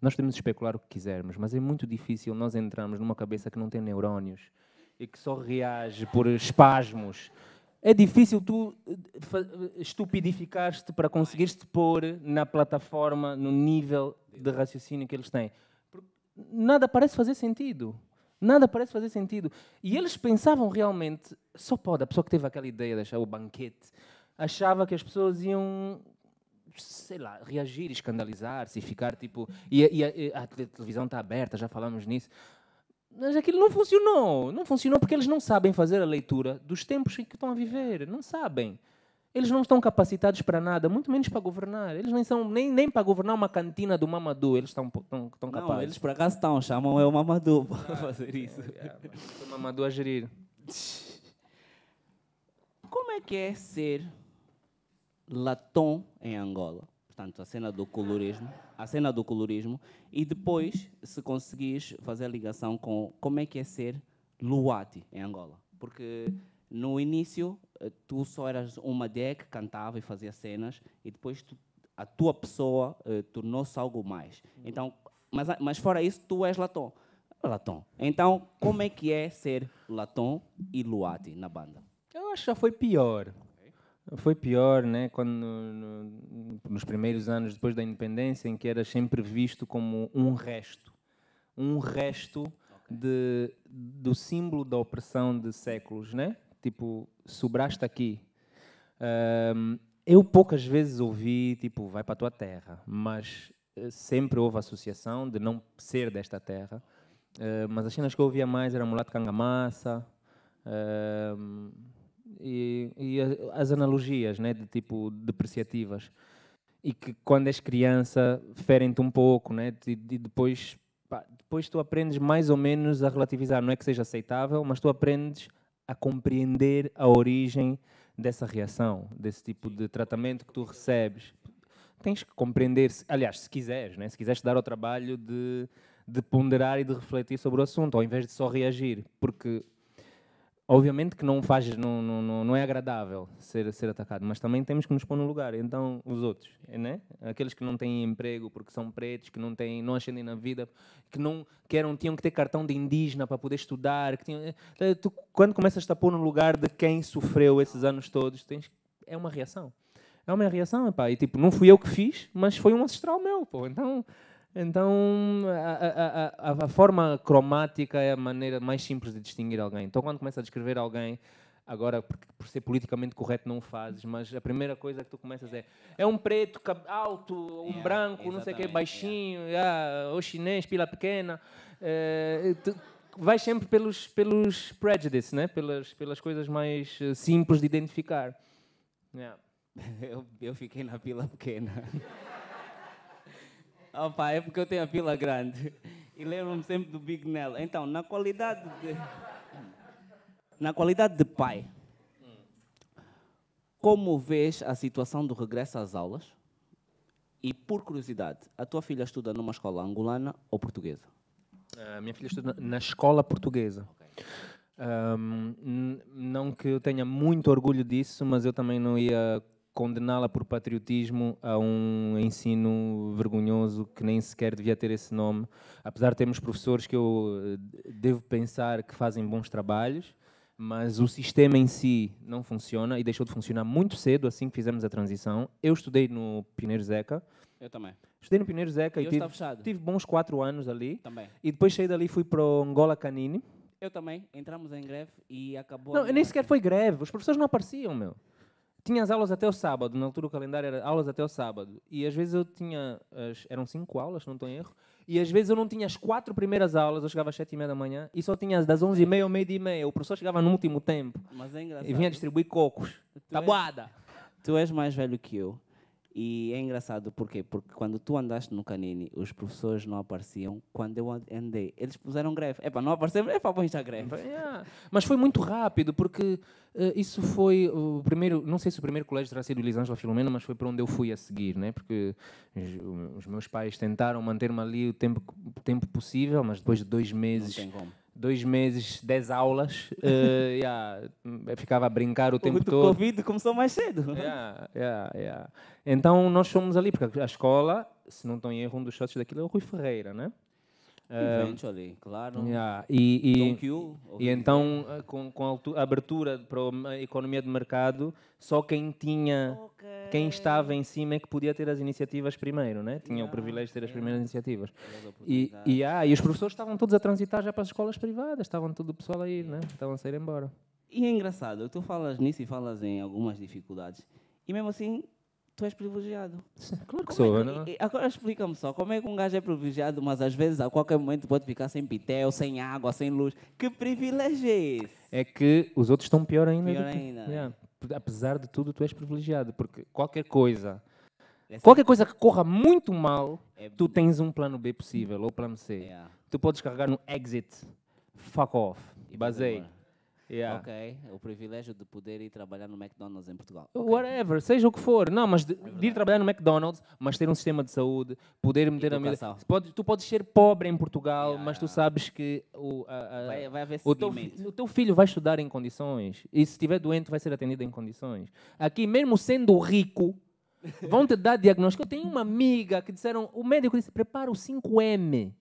Speaker 2: Nós podemos especular o que quisermos, mas é muito difícil nós entrarmos numa cabeça que não tem neurónios e que só reage por espasmos. É difícil tu eh, estupidificar-te para conseguires-te pôr na plataforma, no nível de raciocínio que eles têm. Nada parece fazer sentido. Nada parece fazer sentido. E eles pensavam realmente, só pode, a pessoa que teve aquela ideia de achar o banquete, achava que as pessoas iam sei lá, reagir, escandalizar-se, ficar tipo. E, e, e a, televisão está aberta, já falamos nisso. Mas aquilo não funcionou. Não funcionou porque eles não sabem fazer a leitura dos tempos em que estão a viver. Não sabem. Eles não estão capacitados para nada, muito menos para governar. Eles nem são nem, nem para governar uma cantina do Mamadou, eles estão tão, tão capazes. Não, eles por acaso estão, chamam é o Mamadou para ah, fazer é, isso. É, é, o Mamadou a gerir.
Speaker 1: Como é que é ser Latom em Angola. Portanto, a cena do colorismo, a cena do colorismo, e depois, se conseguires fazer a ligação com como é que é ser Luati em Angola. Porque no início eh, tu só eras uma deck que cantava e fazia cenas, e depois tu, a tua pessoa eh, tornou-se algo mais. Então, mas, mas fora isso, tu és Latom. Latom. Então, como é que é ser Latom e Luati na banda?
Speaker 2: Eu acho que já foi pior. Foi pior, né? Quando no, nos primeiros anos depois da independência, em que era sempre visto como um resto, um resto okay. de, do símbolo da opressão de séculos, né? Tipo, sobraste aqui. Um, eu poucas vezes ouvi tipo, vai para a tua terra, mas eh, sempre houve associação de não ser desta terra. Uh, mas as cenas que eu ouvia mais eram mulato cangamassa. Uh, e, e as analogias, né, de tipo depreciativas. E que quando és criança ferem-te um pouco, né? E, e depois, pá, depois tu aprendes mais ou menos a relativizar. Não é que seja aceitável, mas tu aprendes a compreender a origem dessa reação, desse tipo de tratamento que tu recebes. Tens que compreender, aliás, se quiseres, né? se quiseres dar o trabalho de, de ponderar e de refletir sobre o assunto, ao invés de só reagir. Porque Obviamente que não faz, não, não, não é agradável ser, ser atacado, mas também temos que nos pôr no lugar. Então, os outros, né? aqueles que não têm emprego porque são pretos, que não têm, não ascendem na vida, que não que eram, tinham que ter cartão de indígena para poder estudar. Que tinham, eh, tu, quando começas a pôr no lugar de quem sofreu esses anos todos, tens, é uma reação. É uma reação, epá, e tipo, não fui eu que fiz, mas foi um ancestral meu, pô. Então, então, a, a, a, a, forma cromática é a maneira mais simples de distinguir alguém. Então, quando começa a descrever alguém, agora por, por, ser politicamente correto não fazes, mas a primeira coisa que tu começas é é um preto alto, um yeah, branco, não sei o quê, baixinho, yeah. Yeah, ou chinês, pila pequena. É, tu, vais sempre pelos, pelos prejudices, né? pelas, pelas coisas mais eh, simples de identificar. Eu, eu fiquei na pila pequena. Opa, é porque eu tenho a pila grande.
Speaker 1: E lembro-me sempre do Big Nell. Então, na qualidade de. Na qualidade de pai, como vês a situação do regresso às aulas? E, por curiosidade, a tua filha estuda numa escola angolana ou portuguesa?
Speaker 2: A minha filha estuda na escola portuguesa. Okay. Um, não que eu tenha muito orgulho disso, mas eu também não ia condená-la por patriotismo a um ensino vergonhoso que nem sequer devia ter esse nome, apesar de termos professores que eu eh, devo pensar que fazem bons trabalhos, mas o sistema em si não funciona e deixou de funcionar muito cedo, assim que fizemos a transição. Eu estudei no Pinheiro Zeca. Eu também. Estudei no Pinheiro Zeca e, e tive, tive, bons quatro anos ali. Também. E depois saí dali fui para o Angola Canini.
Speaker 1: Eu também. Entramos em greve e acabou... Não, nem sequer
Speaker 2: foi greve. Os professores não apareciam, meu tinha as aulas até o sábado, na altura o calendário era aulas até o sábado. E às vezes eu tinha. As, eram cinco aulas, não estou em erro. E às vezes eu não tinha as quatro primeiras aulas, eu chegava às sete e meia da manhã e só tinha as das onze e meia ao meio e meia. O professor chegava no último tempo.
Speaker 1: Mas é engraçado. E vinha
Speaker 2: distribuir cocos. Tu tabuada. És, tu és mais velho que eu.
Speaker 1: E é engraçado porquê? Porque quando tu andaste no Canini, os professores não apareciam. Quando eu
Speaker 2: andei, eles puseram greve. É para não aparecer, é para pôr a greve. Mas foi muito rápido, porque uh, isso foi o primeiro. Não sei se o primeiro colégio terá sido Elisângela Filomena, mas foi para onde eu fui a seguir, né? Porque os, os meus pais tentaram manter-me ali o tempo, o tempo possível, mas depois de dois meses. Não tem como dois meses, dez aulas. Uh, eh, yeah, ficava a brincar o tempo todo todo. O Covid começou mais cedo. Yeah, yeah, yeah. Então nós fomos ali, porque a escola, se não estou em erro, um dos sócios daquilo é o Rui Ferreira, né?
Speaker 4: Ah, Eventually, claro. Yeah. E, e, e então, ah, com,
Speaker 2: com a abertura para a economia de mercado, só quem tinha, okay. quem estava em cima é que podia ter as iniciativas primeiro, né? tinha yeah. o privilégio de ter as primeiras iniciativas. E, e, ah, e os professores estavam todos a transitar já para as escolas privadas, estavam todo o pessoal aí, né? estavam a sair embora. E é
Speaker 1: engraçado, tu falas nisso e falas em algumas dificuldades, e mesmo assim Tu és privilegiado. Claro
Speaker 2: que como sou. É que,
Speaker 1: né? Agora explica-me só, como é que um gajo é privilegiado, mas às vezes a qualquer momento pode ficar sem pitel, sem água, sem luz? Que privilégio é esse? É que
Speaker 2: os outros estão pior ainda. Pior ainda. Né? Yeah. Apesar de tudo, tu és privilegiado, porque qualquer coisa, é qualquer coisa que corra muito mal, é... tu tens um plano B possível, ou plano C. Yeah. Tu podes carregar no exit, fuck off, e basei.
Speaker 1: Yeah. Ok, é o privilégio de poder ir trabalhar no McDonald's em Portugal.
Speaker 2: Okay. Whatever, seja o que for. Não, mas de, é de, ir trabalhar no McDonald's, mas ter um sistema de saúde, poder meter a mesa. Tu podes ser pobre em Portugal, yeah. mas tu sabes que o, a, a, vai, vai haver o, teu, o teu filho vai estudar em condições e se estiver doente vai ser atendido em condições. Aqui, mesmo sendo rico, vão te dar diagnóstico. Eu tenho uma amiga que disseram, o médico disse, prepara o 5M.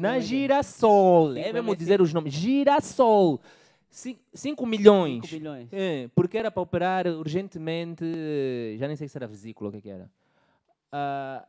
Speaker 2: Na girassol, é mesmo dizer os nomes, girassol. 5 milhões. 5 milhões. É, porque era para operar urgentemente, eh, já nem sei se era vesícula, o que, é que era.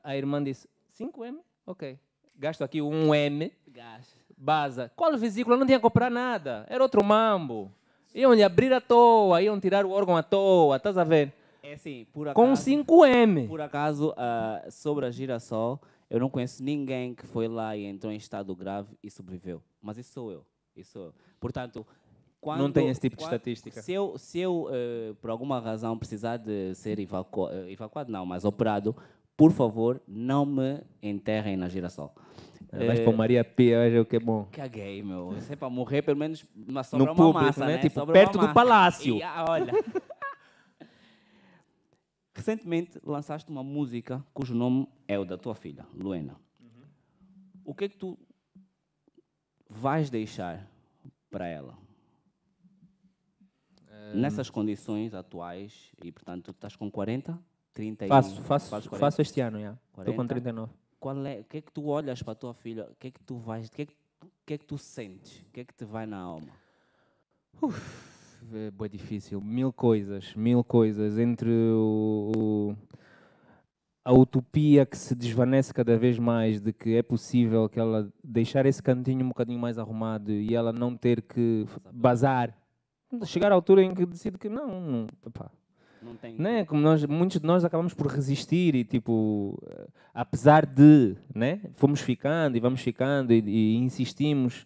Speaker 2: a irmã disse, 5M? Ok. Gasto aqui um M. Gasto. Baza. Qual vesícula? Não tinha que operar nada. Era outro mambo. Iam lhe abrir à toa, iam tirar o órgão à toa, estás a ver?
Speaker 1: É sim, por acaso. Com 5M. Por acaso, uh, sobre a girassol, eu não conheço ninguém que foi lá e entrou em estado grave e sobreviveu. Mas isso sou eu. Isso sou eu. Portanto, quando, não tem esse tipo de estatística. Se eu, se eu uh, por alguma razão, precisar de ser evacu eh, evacuado, não, mas operado, por favor, não me enterrem na girassol. Eh, mas para Maria Pia, veja é o que é bom. Caguei, meu. Se é para morrer, pelo menos uma sobra no uma público, massa, né? né? Tipo, sobra perto do palácio. E, ah, olha. Recentemente lançaste uma música cujo nome é o da tua filha, Luena. Uhum. O que é que tu vais deixar para ela? nessas condições atuais, e portanto tu estás com 40, 30 faço, faço, 40, faço este ano, já. 40, estou com 39. Qual é, o que é que tu olhas para a tua filha? O que é que tu vais, o que é que, que, é que tu sentes? O que é que te vai na alma?
Speaker 2: Uf, é bem difícil. Mil coisas, mil coisas. Entre o, o, a utopia que se desvanece cada vez mais de que é possível que ela deixar esse cantinho um bocadinho mais arrumado e ela não ter que bazar chegar à altura em que decido que não, não, opa, não tem. Né? Como nós, muitos de nós acabamos por resistir e, tipo, eh, apesar de, né? Fomos ficando e vamos ficando e, e insistimos.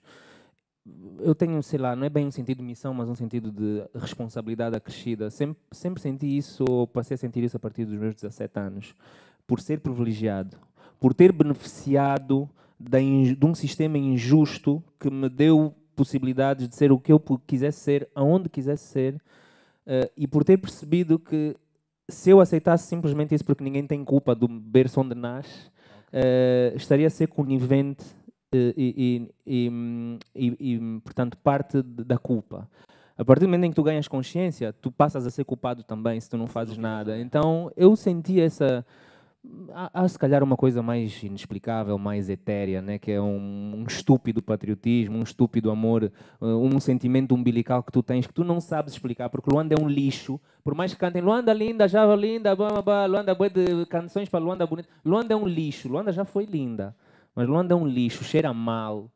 Speaker 2: Eu tenho, sei lá, não é bem um sentido de missão, mas um sentido de responsabilidade acrescida. Sempre, sempre senti isso, ou passei a sentir isso a partir dos meus 17 anos. Por ser privilegiado, por ter beneficiado de, de um sistema injusto que me deu possibilidades de ser o que eu quisesse ser, aonde quisesse ser, uh, e por ter percebido que se eu aceitasse simplesmente isso, porque ninguém tem culpa do berço onde nasce, okay. uh, estaria a ser conivente eh, e, e, e, e, portanto, parte da culpa. A partir do momento em que tu ganhas consciência, tu passas a ser culpado também se tu não fazes nada. Então, eu senti essa há, há se calhar uma coisa mais inexplicável, mais etérea, né? que é um, um, estúpido patriotismo, um estúpido amor, uh, um sentimento umbilical que tu tens que tu não sabes explicar, porque Luanda é um lixo. Por mais que cantem Luanda linda, Java linda, blá, blá, Luanda boa de canções para Luanda bonita. Luanda é um lixo, Luanda já foi linda, mas Luanda é um lixo, cheira mal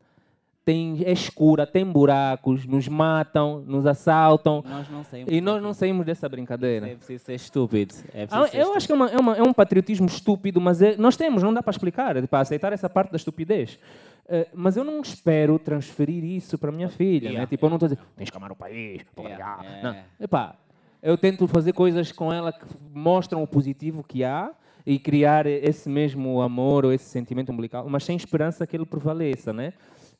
Speaker 2: tem, é escura, tem buracos, nos matam, nos assaltam. Nós e nós não saímos dessa brincadeira. é preciso ser estúpido. É preciso ah, ser eu estúpido. acho que é, uma, é, uma, é, um patriotismo estúpido, mas é, nós temos, não dá para explicar, para tipo, aceitar essa parte da estupidez. Eh, mas eu não espero transferir isso para minha filha, yeah, né? Tipo, yeah. eu não estou dizendo, tens que amar o país, yeah, yeah. Não. Epá, eu tento fazer coisas com ela que mostram o positivo que há, e criar esse mesmo amor ou esse sentimento umbilical, mas sem esperança que ele prevaleça, né?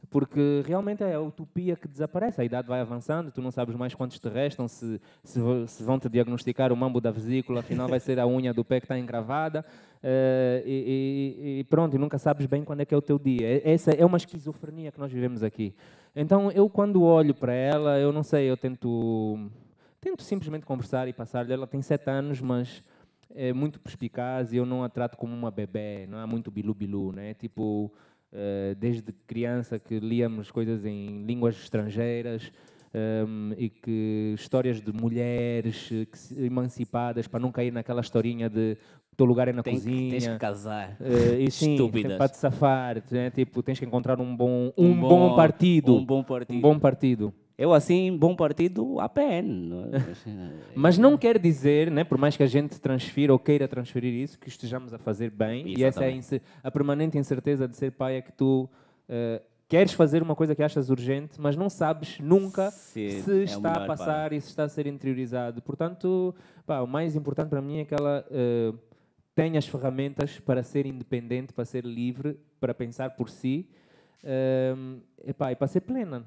Speaker 2: porque realmente é a utopia que desaparece. A idade vai avançando, tu não sabes mais quantos te restam, se, se, se vão te diagnosticar o mambo da vesícula, afinal vai ser a unha do pé que está engravada uh, eh, e, e, pronto, e nunca sabes bem quando é que é o teu dia. É, essa é uma esquizofrenia que nós vivemos aqui. Então, eu quando olho para ela, eu não sei, eu tento, tento simplesmente conversar e passar-lhe. Ela tem sete anos, mas é muito perspicaz e eu não a trato como uma bebê, não há muito bilu-bilu, né? Tipo eh, desde criança que líamos coisas em línguas estrangeiras um, ehm, e que histórias de mulheres eh, emancipadas para não cair naquela historinha de teu lugar é na Tem cozinha. tens que casar. Uh, e sim, Estúpidas. Para te safar, né? tipo, tens que encontrar um bom, um, um bom, bom, partido. Um bom partido. Um bom partido eu assim, bom partido, APN. É? Mas não quer dizer, né, por mais que a gente transfira ou queira transferir isso, que estejamos a fazer bem. Exatamente. E essa é a, permanente incerteza de ser pai é que tu uh, queres fazer uma coisa que achas urgente, mas não sabes nunca se, se é está a passar pai. e se está a ser interiorizado. Portanto, pá, o mais importante para mim é que ela... Uh, tenha as ferramentas para ser independente, para ser livre, para pensar por si Uh, epá, e para ser plena,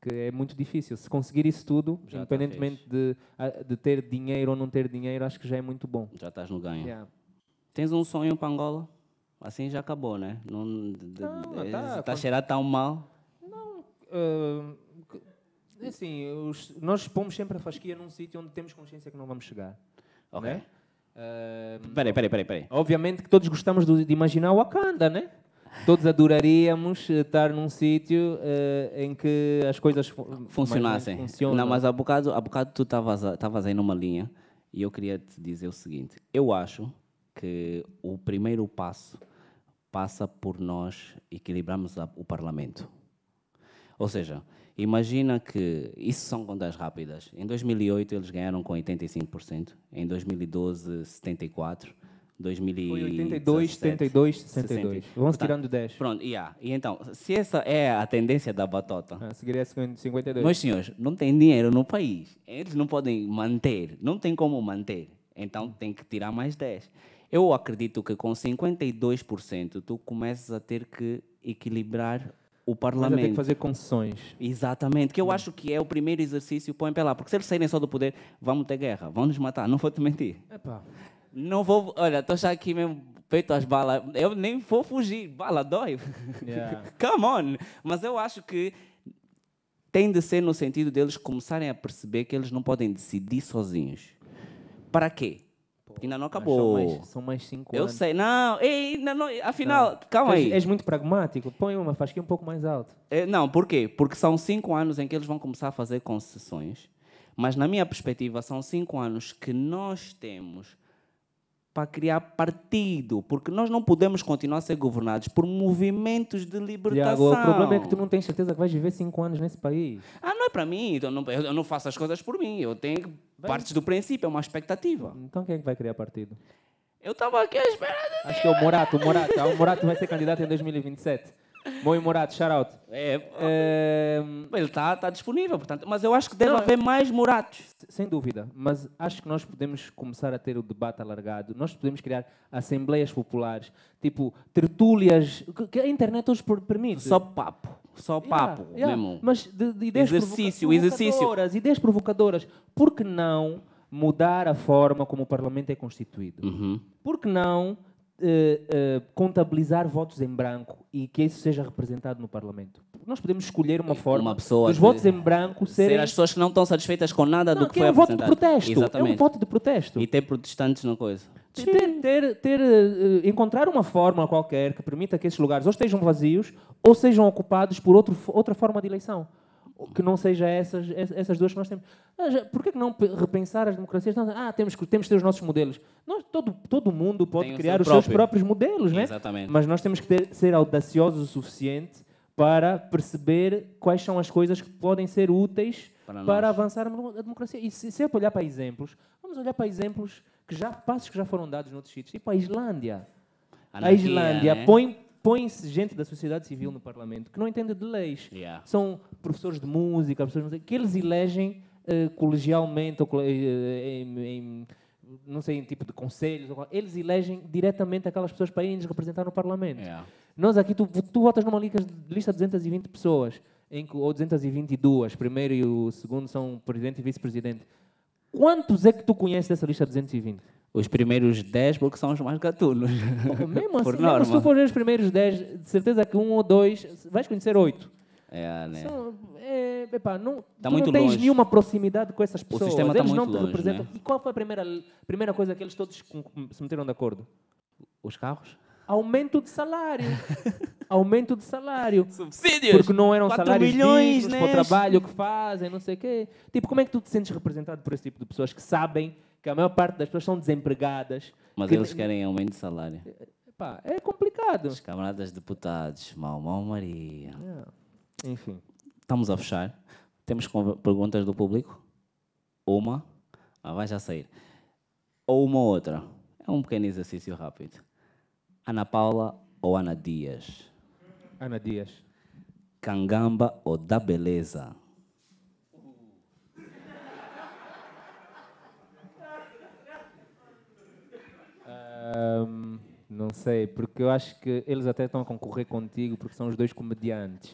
Speaker 2: que é muito difícil. Se conseguir isso tudo, já tá independentemente de, ah, de ter dinheiro ou não ter dinheiro, acho que já é muito bom. Já estás no ganho. Yeah.
Speaker 1: Tens um sonho para Angola? Assim já acabou, né? Não, está tá, eh, tá tão mal.
Speaker 2: Não, uh, assim, os, nós pomos sempre a fasquia num sítio onde temos consciência que não vamos chegar. Ok. Né? Uh, peraí, peraí, peraí, peraí. Obviamente que todos gostamos de, de imaginar Wakanda, né? Todos adoraríamos eh, estar num sítio uh, em que as coisas né, funcionassem. Não, mas há bocado, há
Speaker 1: bocado tu estavas aí numa linha e eu queria te dizer o seguinte: eu acho que o primeiro passo passa por nós equilibrarmos o Parlamento. Ou seja, imagina que isso são contas rápidas. Em 2008 eles ganharam com 85%, em 2012 74%. 82, 72, 62. Vamos tá. tirando 10. Pronto, E yeah. e então, se essa é a tendência da batota... Ah, seguiria 52. Meus senhores, não tem dinheiro no país. Eles não podem manter, não tem como manter. Então, tem que tirar mais 10. Eu acredito que com 52% tu começas a ter que equilibrar o parlamento. Tem que fazer concessões. Exatamente, que eu hum. acho que é o primeiro exercício, põe pela. lá, porque se eles saírem só do poder, vamos ter guerra, vão nos matar, não vou te mentir. Epa. Não vou. Olha, tô já aqui mesmo feito as balas. Eu nem vou fugir. Bala dói. Yeah. Come on. Mas eu acho que tem de ser no sentido deles começarem a perceber que eles não podem decidir sozinhos. Para quê? Porque ainda não acabou. São mais, são mais cinco eu anos. Eu
Speaker 2: sei, não, Ei, não, afinal, não. calma aí. És, és muito pragmático, põe uma fasquinha é um pouco mais
Speaker 1: alto. É, não, por quê? Porque são cinco anos em que eles vão começar a fazer concessões, mas na minha perspectiva, são cinco anos que nós temos para criar partido, porque nós não podemos continuar a ser governados por movimentos de libertação. Diago, o problema é que tu não
Speaker 2: tens certeza que vais viver cinco anos nesse país.
Speaker 1: Ah, não é para mim, então eu não, eu não faço as coisas por mim, eu tenho Bem, partes
Speaker 2: do princípio, é uma expectativa. Então quem é que vai criar partido? Eu estava aqui à espera de Acho que é o Morato, o Morato, o Morato vai ser candidato em 2027. Moi e Morato,
Speaker 1: shout é, é ehm, ele está tá disponível, portanto. Mas eu acho que deve não, haver mais Moratos.
Speaker 2: Sem dúvida, mas acho que nós podemos começar a ter o debate alargado. Nós podemos criar assembleias populares, tipo tertúlias, que a internet hoje permite. Só papo. Só papo, yeah, yeah. mesmo. Mas de, de ideias exercício, provoca provocadoras, ideias provocadoras. Por que não mudar a forma como o Parlamento é constituído? Uhum. Por que não uh, contabilizar votos em branco e que isso seja representado no Parlamento. Nós podemos escolher uma
Speaker 1: forma uma pessoa votos em branco serem... ser as pessoas que não estão satisfeitas com nada não, do que, que é foi é um voto de protesto. Exatamente. É um voto de protesto. E ter protestantes na coisa.
Speaker 2: Sim. Ter, ter, ter uh, encontrar uma fórmula qualquer que permita que esses lugares ou estejam vazios ou sejam ocupados por outro, outra forma de eleição que não seja essas, essas duas que nós temos. Ah, Por que não repensar as democracias? Ah, temos que, temos que ter os nossos modelos. Nós, todo, todo mundo pode Tem criar seu os próprio. seus próprios modelos, né? Exatamente. mas nós temos que ter, ser audaciosos o suficiente para perceber quais são as coisas que podem ser úteis para, para avançar a democracia. E se, se olhar para exemplos, vamos olhar para exemplos que já passos que já foram dados noutros sítios, tipo a Islândia. Anarquia, a Islândia né? põe põe-se gente da sociedade civil no Parlamento que não entende de leis. Yeah. São professores de música, professores de música, que eles elegem uh, colegialmente, ou, uh, em, em, não sei, em tipo de conselhos, ou, eles elegem diretamente aquelas pessoas para irem representar no Parlamento. Yeah. Nós aqui, tu, tu votas numa lista de 220 pessoas, em ou 222, primeiro e o segundo são presidente e vice-presidente. Quantos é que tu conheces dessa lista de 220? os primeiros 10 porque são os mais gatunos. Mesmo assim, mesmo se tu for ver os primeiros 10, de certeza que um ou dois, vais conhecer oito. É, né? São, é, epá, não, tá não tens longe. nenhuma proximidade com essas pessoas. O sistema tá eles tá não te representam. Né? E qual foi a primeira, primeira coisa que eles todos se meteram de acordo? Os carros? Aumento de salário. Aumento de salário. Subsídios. Porque não eram salários milhões dignos né? para o né? trabalho que fazem, não sei o quê. Tipo, como é que tu te sentes representado por esse tipo de pessoas que sabem que a maior parte das pessoas são desempregadas. Mas que... eles querem aumento de salário. Epá, é complicado.
Speaker 1: Os camaradas deputados, mal, mal Maria. É. Enfim. Estamos a fechar. Temos perguntas do público? Uma. Ah, vai já sair. Ou uma outra. É um pequeno exercício rápido. Ana Paula ou Ana Dias? Ana Dias. Cangamba ou Da Beleza?
Speaker 2: Um, não sei, porque eu acho que eles até estão a concorrer contigo porque são os dois comediantes.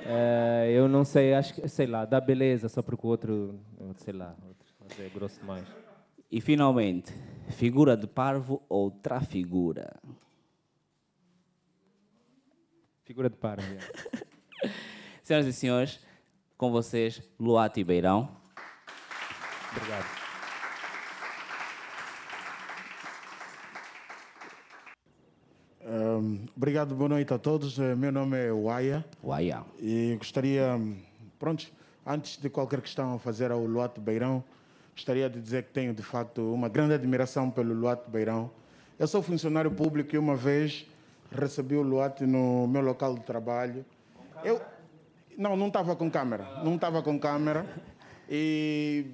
Speaker 2: Uh, eu não sei, acho que, sei lá, dá beleza só porque o outro, sei lá, outro, é
Speaker 1: grosso demais. E finalmente, figura de parvo ou trafigura?
Speaker 2: Figura de parvo.
Speaker 1: Senhoras e senhores, com vocês, Luati Beirão.
Speaker 4: Obrigado. obrigado, boa noite a todos. Eh, meu nome é Waia. Waia. E gostaria, pronto, antes de qualquer questão a fazer ao Luato Beirão, gostaria de dizer que tenho, de facto, uma grande admiração pelo Luato Beirão. Eu sou funcionário público e uma vez recebi o Luato no meu local de trabalho. Eu Não, não estava com câmera. Não estava com câmera. E,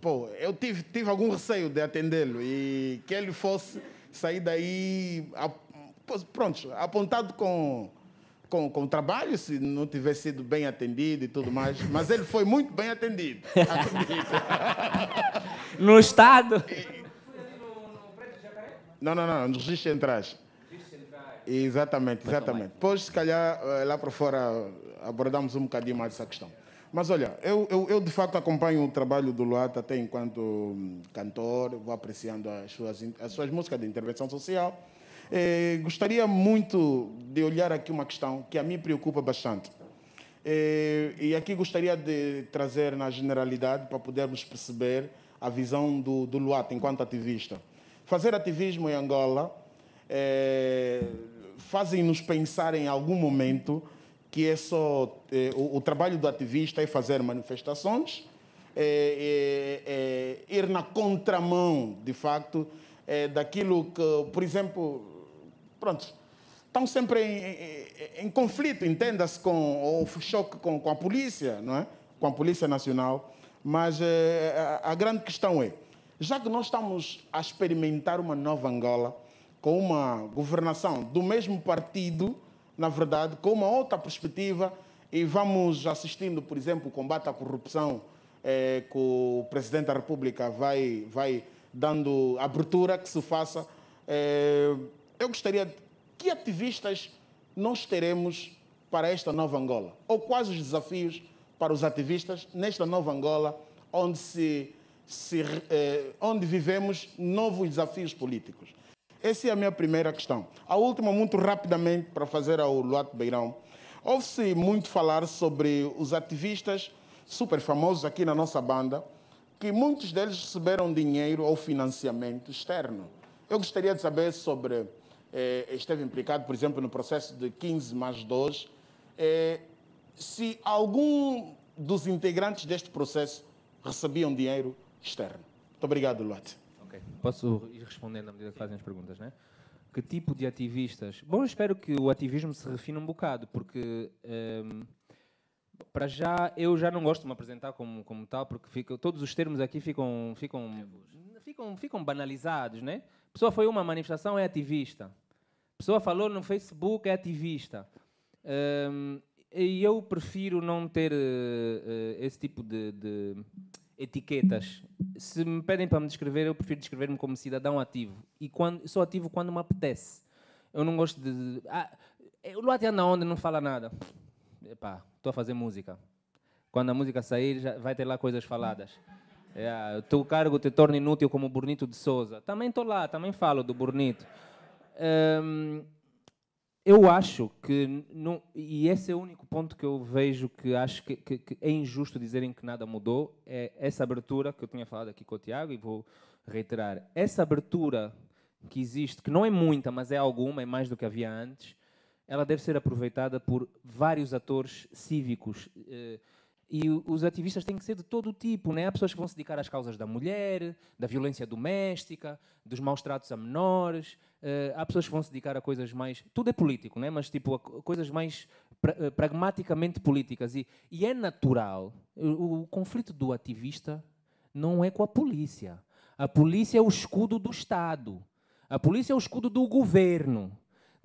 Speaker 4: pô, eu tive, tive algum receio de atendê-lo e que ele fosse sair daí pronto, apontado com, com, com trabalho, se não tivesse sido bem atendido e tudo mais. Mas ele foi muito bem atendido. atendido. no Estado? E... Não, não, não, nos registros centrais. Exatamente, exatamente. Depois, se calhar, eh, lá para fora eh, abordamos um bocadinho mais essa questão. Mas olha, eu, eu, eu, de facto acompanho o trabalho do Luata até enquanto hum, cantor, vou apreciando as suas, as suas músicas de intervenção social é, gostaria muito de olhar aqui uma questão que a mim preocupa bastante. É, e aqui gostaria de trazer na generalidade para podermos perceber a visão do, do Luat enquanto ativista. Fazer ativismo em Angola eh, fazem-nos pensar em algum momento que é só o, o, trabalho do ativista é fazer manifestações, ir na contramão, de facto, é, daquilo que, por exemplo, pronto, Estão sempre em, em, em conflito, com o choque com, com, a polícia, não é? Com a Polícia Nacional. Mas eh, a, a grande questão é, já que nós estamos a experimentar uma nova Angola, com uma governação do mesmo partido, na verdade, com uma outra perspectiva, e vamos assistindo, por exemplo, o combate à corrupção, eh, que o Presidente da República vai, vai dando abertura que se faça. Eh, eu gostaria que ativistas nós teremos para esta nova Angola? Ou quais os desafios para os ativistas nesta nova Angola, onde, se, se eh, onde vivemos novos desafios políticos? Essa é a minha primeira questão. A última, muito rapidamente, para fazer ao Luato Beirão. Ouve-se muito falar sobre os ativistas super famosos aqui na nossa banda, que muitos deles receberam dinheiro ou financiamento externo. Eu gostaria de saber sobre eh, esteve implicado, por exemplo, no processo de 15 mais 2, eh, é, se algum dos integrantes deste processo recebiam dinheiro externo. Muito obrigado, Lote.
Speaker 2: Okay. Posso ir respondendo à medida que fazem as perguntas, né? Que tipo de ativistas? Bom, espero que o ativismo se refine um bocado, porque um, ehm, para já eu já não gosto de me apresentar como, como tal, porque fica, todos os termos aqui ficam, ficam, ficam, ficam banalizados, né? A pessoa foi uma manifestação, é ativista. A pessoa falou no Facebook, é ativista. Um, e eu prefiro não ter uh, esse tipo de, de, etiquetas. Se me pedem para me descrever, eu prefiro descrever-me como cidadão ativo. E quando, sou ativo quando me apetece. Eu não gosto de. Ah, o Luatian na onda não fala nada. Epá, estou a fazer música. Quando a música sair, já vai ter lá coisas faladas. É, ah, o teu cargo te torna inútil como o Bonito de Souza. Também estou lá, também falo do Bonito eu acho que, não, e esse é o único ponto que eu vejo que acho que, que, que, é injusto dizerem que nada mudou, é essa abertura que eu tinha falado aqui com o Tiago e vou reiterar. Essa abertura que existe, que não é muita, mas é alguma, é mais do que havia antes, ela deve ser aproveitada por vários atores cívicos. Eh, e os ativistas têm que ser de todo o tipo. Né? Há pessoas que vão se dedicar às causas da mulher, da violência doméstica, dos maus tratos a menores. Eh, há pessoas que vão se dedicar a coisas mais. Tudo é político, né? mas tipo, coisas mais eh, pragmaticamente políticas. E, e é natural. O, o conflito do ativista não é com a polícia. A polícia é o escudo do Estado. A polícia é o escudo do governo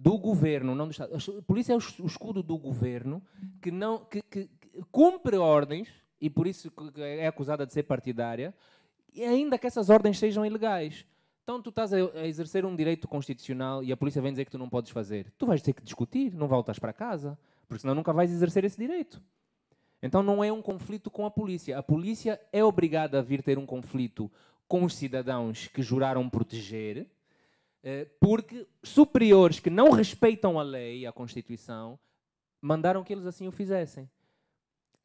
Speaker 2: do governo, não do Estado. A polícia é o escudo do governo que não que, que, cumpre ordens, e por isso é acusada de ser partidária, e ainda que essas ordens sejam ilegais. Então tu estás a exercer um direito constitucional e a polícia vem dizer que tu não podes fazer. Tu vais ter que discutir, não voltas para casa, porque senão nunca vais exercer esse direito. Então não é um conflito com a polícia. A polícia é obrigada a vir ter um conflito com os cidadãos que juraram proteger, eh, porque superiores que não respeitam a lei, a Constituição, mandaram que eles assim o fizessem.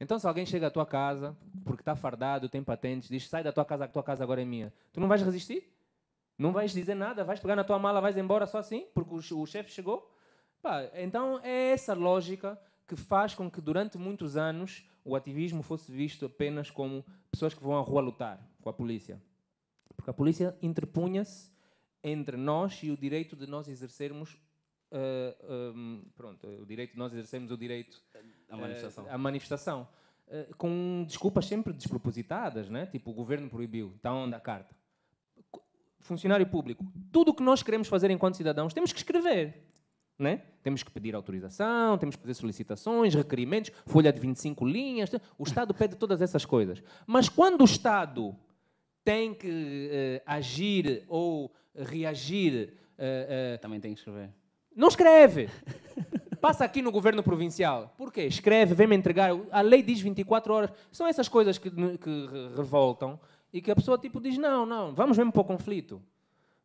Speaker 2: Então, se alguém chega à tua casa, porque está fardado, tem patentes, diz sai da tua casa, que tua casa agora é minha, tu não vais resistir? Não vais dizer nada? Vais pegar na tua mala, vais embora só assim, porque o chefe chegou? Pá, então, é essa lógica que faz com que durante muitos anos o ativismo fosse visto apenas como pessoas que vão à rua lutar com a polícia. Porque a polícia interpunha-se entre nós e o direito de nós exercermos uh, eh, um, ehm, pronto, o direito, nós exercemos o direito à manifestação. À eh, manifestação eh, com desculpas sempre despropositadas, né? tipo o governo proibiu, está onde a carta. Funcionário público, tudo o que nós queremos fazer enquanto cidadãos temos que escrever. Né? Temos que pedir autorização, temos que fazer solicitações, requerimentos, folha de 25 linhas. O Estado pede todas essas coisas. Mas quando o Estado tem que uh, agir ou reagir. Uh, uh, Também tem que escrever. Não escreve. Passa aqui no governo provincial. Porquê? Escreve, vem-me entregar. A lei diz 24 horas. São essas coisas que, que revoltam e que a pessoa tipo diz, não, não, vamos mesmo para o conflito.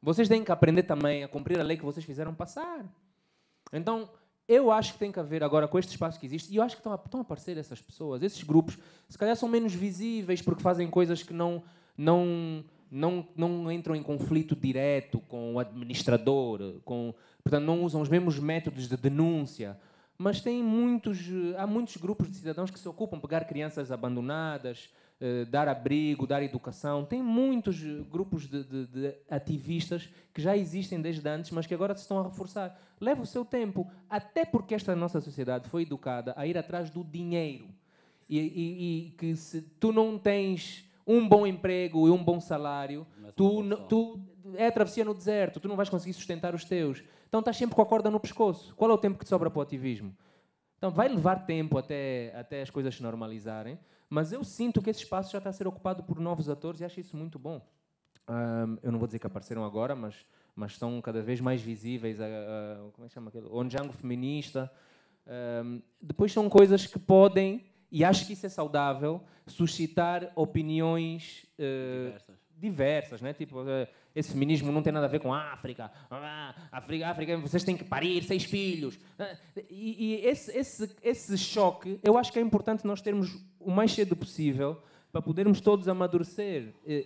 Speaker 2: Vocês têm que aprender também a cumprir a lei que vocês fizeram passar. Então, eu acho que tem que haver agora com este espaço que existe, e eu acho que estão a, estão a aparecer essas pessoas, esses grupos, se calhar são menos visíveis porque fazem coisas que não, não não, não entram em conflito direto com o administrador, com, portanto, não usam os mesmos métodos de denúncia, mas tem muitos, há muitos grupos de cidadãos que se ocupam de pegar crianças abandonadas, eh, dar abrigo, dar educação. Tem muitos eh, grupos de, de, de ativistas que já existem desde antes, mas que agora se estão a reforçar. Leva o seu tempo, até porque esta nossa sociedade foi educada a ir atrás do dinheiro. E, e, e, que se tu não tens um bom emprego e um bom salário, tu, tu é travessia no deserto, tu não vais conseguir sustentar os teus. Então estás sempre com a corda no pescoço. Qual é o tempo que te sobra para o ativismo? Então vai levar tempo até, até as coisas se normalizarem, mas eu sinto que esse espaço já está a ser ocupado por novos atores e acho isso muito bom. Um, eu não vou dizer que apareceram agora, mas, mas são cada vez mais visíveis. A, a, como é que chama aquele? O Onjango feminista. Um, depois são coisas que podem e acho que isso é saudável, suscitar opiniões uh, diversas. diversas, né? Tipo, uh, esse feminismo não tem nada a ver com a África. Ah, África, África, vocês têm que parir seis filhos. Ah, e, e esse, esse, esse choque, eu acho que é importante nós termos o mais cedo possível para podermos todos amadurecer. E,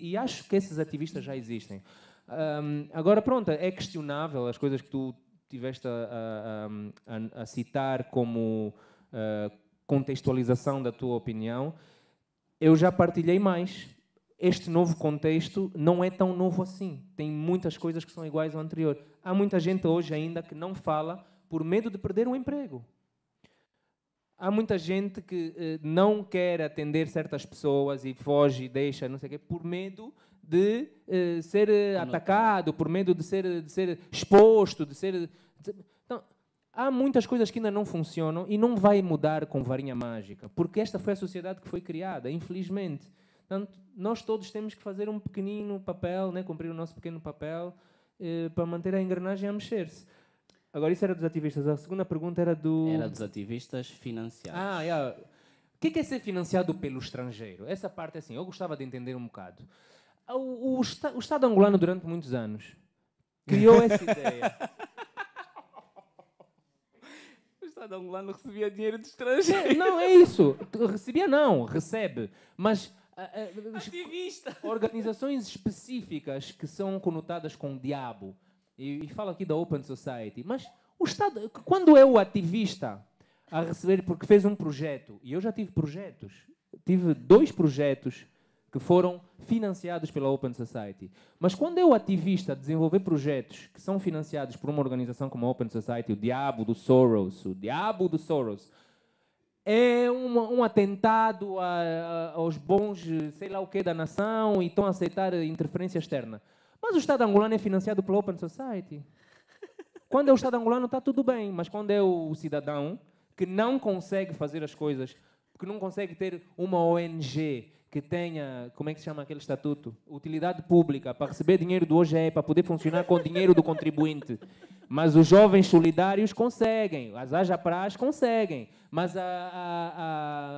Speaker 2: e, e acho que esses ativistas já existem. Um, agora, pronto, é questionável as coisas que tu tiveste a, a, a, a citar como. Uh, contextualização da tua opinião, eu já partilhei mais. Este novo contexto não é tão novo assim. Tem muitas coisas que são iguais ao anterior. Há muita gente hoje ainda que não fala por medo de perder um emprego. Há muita gente que eh, não quer atender certas pessoas e foge e deixa, não sei o quê, por medo de eh, ser eh, atacado, por medo de ser, de ser exposto, de ser. De há muitas coisas que ainda não funcionam e não vai mudar com varinha mágica, porque esta foi a sociedade que foi criada, infelizmente. Portanto, nós todos temos que fazer um pequenino papel, né, cumprir o nosso pequeno papel eh, para manter a engrenagem a mexer-se. Agora, isso era dos ativistas. A segunda pergunta era do. Era dos ativistas financiados. Ah, yeah. O é que é ser financiado pelo estrangeiro? Essa parte, é assim, eu gostava de entender um bocado. O, o, o Estado angolano, durante muitos anos, criou essa ideia
Speaker 1: estado angolano recebia dinheiro de
Speaker 3: estrangeiro. Não, não é
Speaker 2: isso. Recebia não, recebe. Mas ah, ah, Ativista. organizações específicas que são conotadas com o diabo. E, e falo aqui da Open Society. Mas o Estado, quando é o ativista a receber porque fez um projeto, e eu já tive projetos, tive dois projetos que foram financiados pela Open Society. Mas quando é o ativista desenvolver projetos que são financiados por uma organização como a Open Society, o diabo do Soros, o diabo do Soros, é um, um atentado a, a, aos bons, sei lá o que, da nação e estão a aceitar interferência externa. Mas o Estado angolano é financiado pela Open Society. Quando é o Estado angolano está tudo bem, mas quando é o cidadão que não consegue fazer as coisas, que não consegue ter uma ONG que tenha, como é que se chama aquele estatuto? Utilidade pública, para receber dinheiro do OGE, para poder funcionar com o dinheiro do contribuinte. Mas os jovens solidários conseguem, as ajapras conseguem, mas a, a,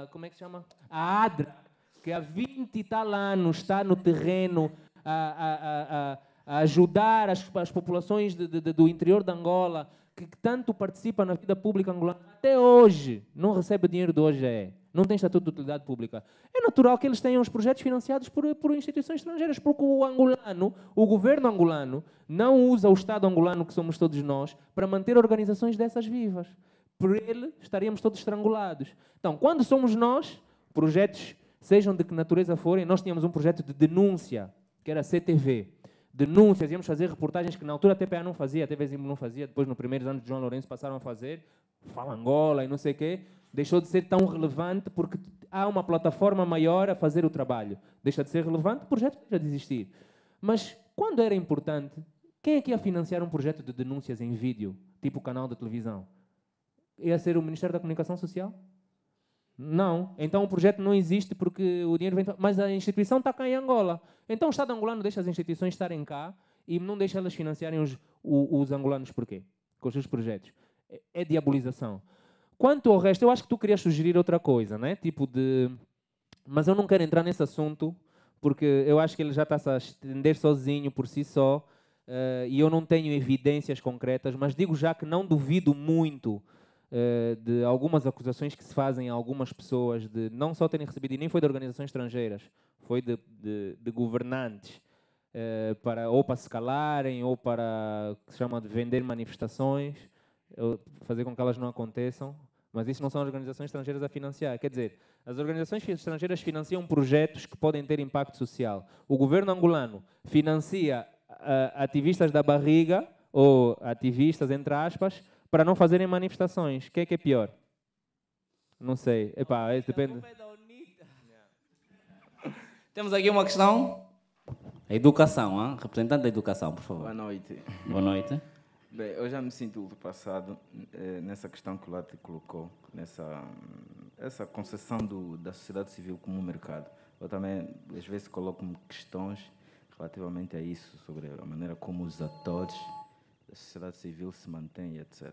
Speaker 2: a, como é que se chama? A ADRA, que há 20 e tal anos está no terreno a, a, a, a ajudar as, as populações de, de, do interior de Angola, que, que tanto participa na vida pública angolana, até hoje não recebe dinheiro do OGE não tem estatuto de utilidade pública. É natural que eles tenham os projetos financiados por, por instituições estrangeiras, porque o angolano, o governo angolano, não usa o Estado angolano, que somos todos nós, para manter organizações dessas vivas. Por ele, estaríamos todos estrangulados. Então, quando somos nós, projetos, sejam de que natureza forem, nós tínhamos um projeto de denúncia, que era a CTV. Denúncias, íamos fazer reportagens que na altura a TPA não fazia, a TVZIMBO não fazia, depois nos primeiros anos de João Lourenço passaram a fazer, fala Angola e não sei o quê, deixou de ser tão relevante porque há uma plataforma maior a fazer o trabalho. Deixa de ser relevante, o projeto deixa de existir. Mas quando era importante, quem é que ia financiar um projeto de denúncias em vídeo, tipo canal da televisão? Ia ser o Ministério da Comunicação Social? Não. Então o projeto não existe porque o dinheiro vem. Mas a instituição está cá em Angola. Então o Estado angolano deixa as instituições estarem cá e não deixa elas financiarem os, os, angolanos Porquê? Com os seus projetos. É, é diabolização. Quanto ao resto, eu acho que tu querias sugerir outra coisa, né? Tipo de. Mas eu não quero entrar nesse assunto, porque eu acho que ele já está a estender sozinho por si só, uh, e eu não tenho evidências concretas, mas digo já que não duvido muito uh, de algumas acusações que se fazem a algumas pessoas de não só terem recebido, e nem foi de organizações estrangeiras, foi de, de, de governantes. Uh, para, ou para se calarem, ou para que se chama de vender manifestações fazer com que elas não aconteçam, mas isso não são as organizações estrangeiras a financiar. Quer dizer, as organizações estrangeiras financiam projetos que podem ter impacto social. O governo angolano financia uh, ativistas da barriga, ou ativistas, entre aspas, para não fazerem manifestações. O que é que é pior? Não sei. Epá, é, depende. É
Speaker 1: Temos aqui uma
Speaker 3: questão.
Speaker 1: A educação, hein? representante da educação, por favor. Boa noite. Boa noite.
Speaker 3: Bem, eu já me sinto ultrapassado eh, nessa questão que o Lati colocou, nessa essa concessão do, da sociedade civil como mercado. Eu também, às vezes, coloco-me questões relativamente a isso, sobre a maneira como os atores da sociedade civil se mantêm, etc.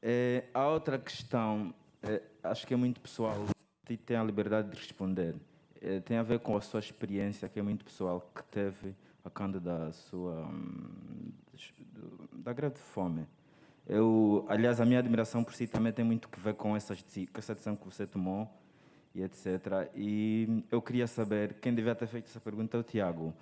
Speaker 3: Eh, a outra questão, eh, acho que é muito pessoal, e tem a liberdade de responder, eh, tem a ver com a sua experiência, que é muito pessoal, que teve a quando da sua. Hum, da greve de fome. Eu, aliás, a minha admiração por si também tem muito que ver com, essas, com essa decisão que você tomou e etc. E eu queria saber, quem devia ter feito essa pergunta é o Tiago.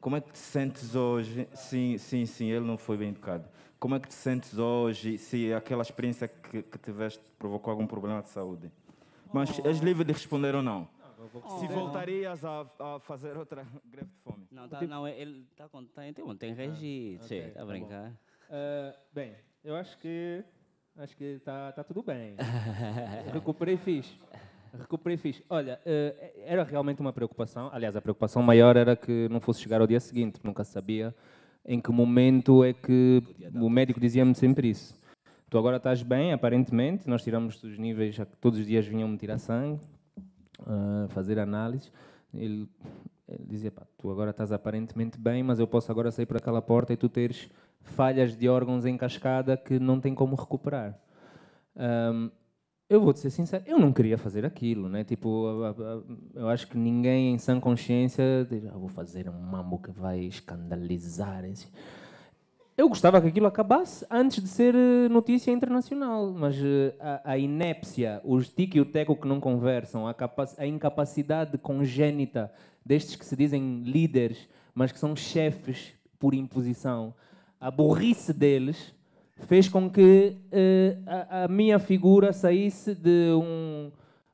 Speaker 3: Como é que te sentes hoje? Sim, sim, sim, ele não foi bem educado. Como é que te sentes hoje se aquela experiência que, que tiveste provocou algum problema de saúde? Mas és livre de responder ou não?
Speaker 1: Oh, se voltarias
Speaker 3: a, a, fazer outra greve de fome. Não, tá, não ele está contente, tá, Tem, tem
Speaker 1: registro, está ah, okay, a tá tá brincar.
Speaker 2: Uh, bem, eu acho que acho que está tá tudo bem. Recuperei fixe. Recuperei fixe. Olha, uh, era realmente uma preocupação. Aliás, a preocupação maior era que não fosse chegar ao dia seguinte, nunca sabia em que momento é que o médico dizia-me sempre isso. Tu agora estás bem, aparentemente, nós tiramos os níveis, já que todos os dias vinham-me tirar sangue, uh, fazer análises. Ele, ele dizia, tu agora estás aparentemente bem, mas eu posso agora sair para aquela porta e tu teres falhas de órgãos em cascada que não tem como recuperar. Um, eu vou te ser sincero, eu não queria fazer aquilo, né? Tipo, eu acho que ninguém em sã consciência diz, ah, vou fazer um mambo que vai escandalizar. Eu gostava que aquilo acabasse antes de ser eh, notícia internacional, mas eh, a, a inépcia, os tique e o teco que não conversam, a, a incapacidade congênita destes que se dizem líderes, mas que são chefes por imposição, a burrice deles fez com que uh, a, a, minha figura saísse de um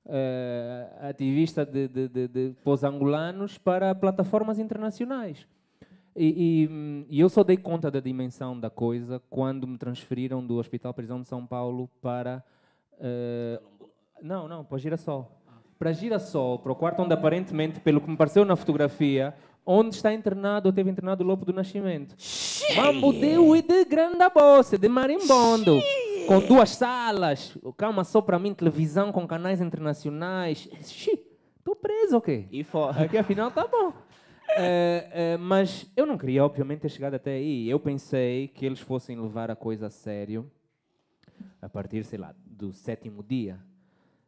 Speaker 2: uh, ativista de, de, de, de pós-angolanos para plataformas internacionais. E, e, e, eu só dei conta da dimensão da coisa quando me transferiram do Hospital Prisão de São Paulo para. Uh, não, não, para Girassol. Para Girassol, para o quarto onde aparentemente, pelo que me pareceu na fotografia, onde está internado ou teve internado o lobo do nascimento. Bambudeu e de grande bolsa, de marimbondo. Xiii. Com duas salas, calma só para mim, televisão com canais internacionais. Xiii, tô preso, ok? E fora. Aqui afinal tá bom. é, é, mas eu não queria, obviamente, ter chegado até aí. Eu pensei que eles fossem levar a coisa a sério a partir, sei lá, do sétimo dia.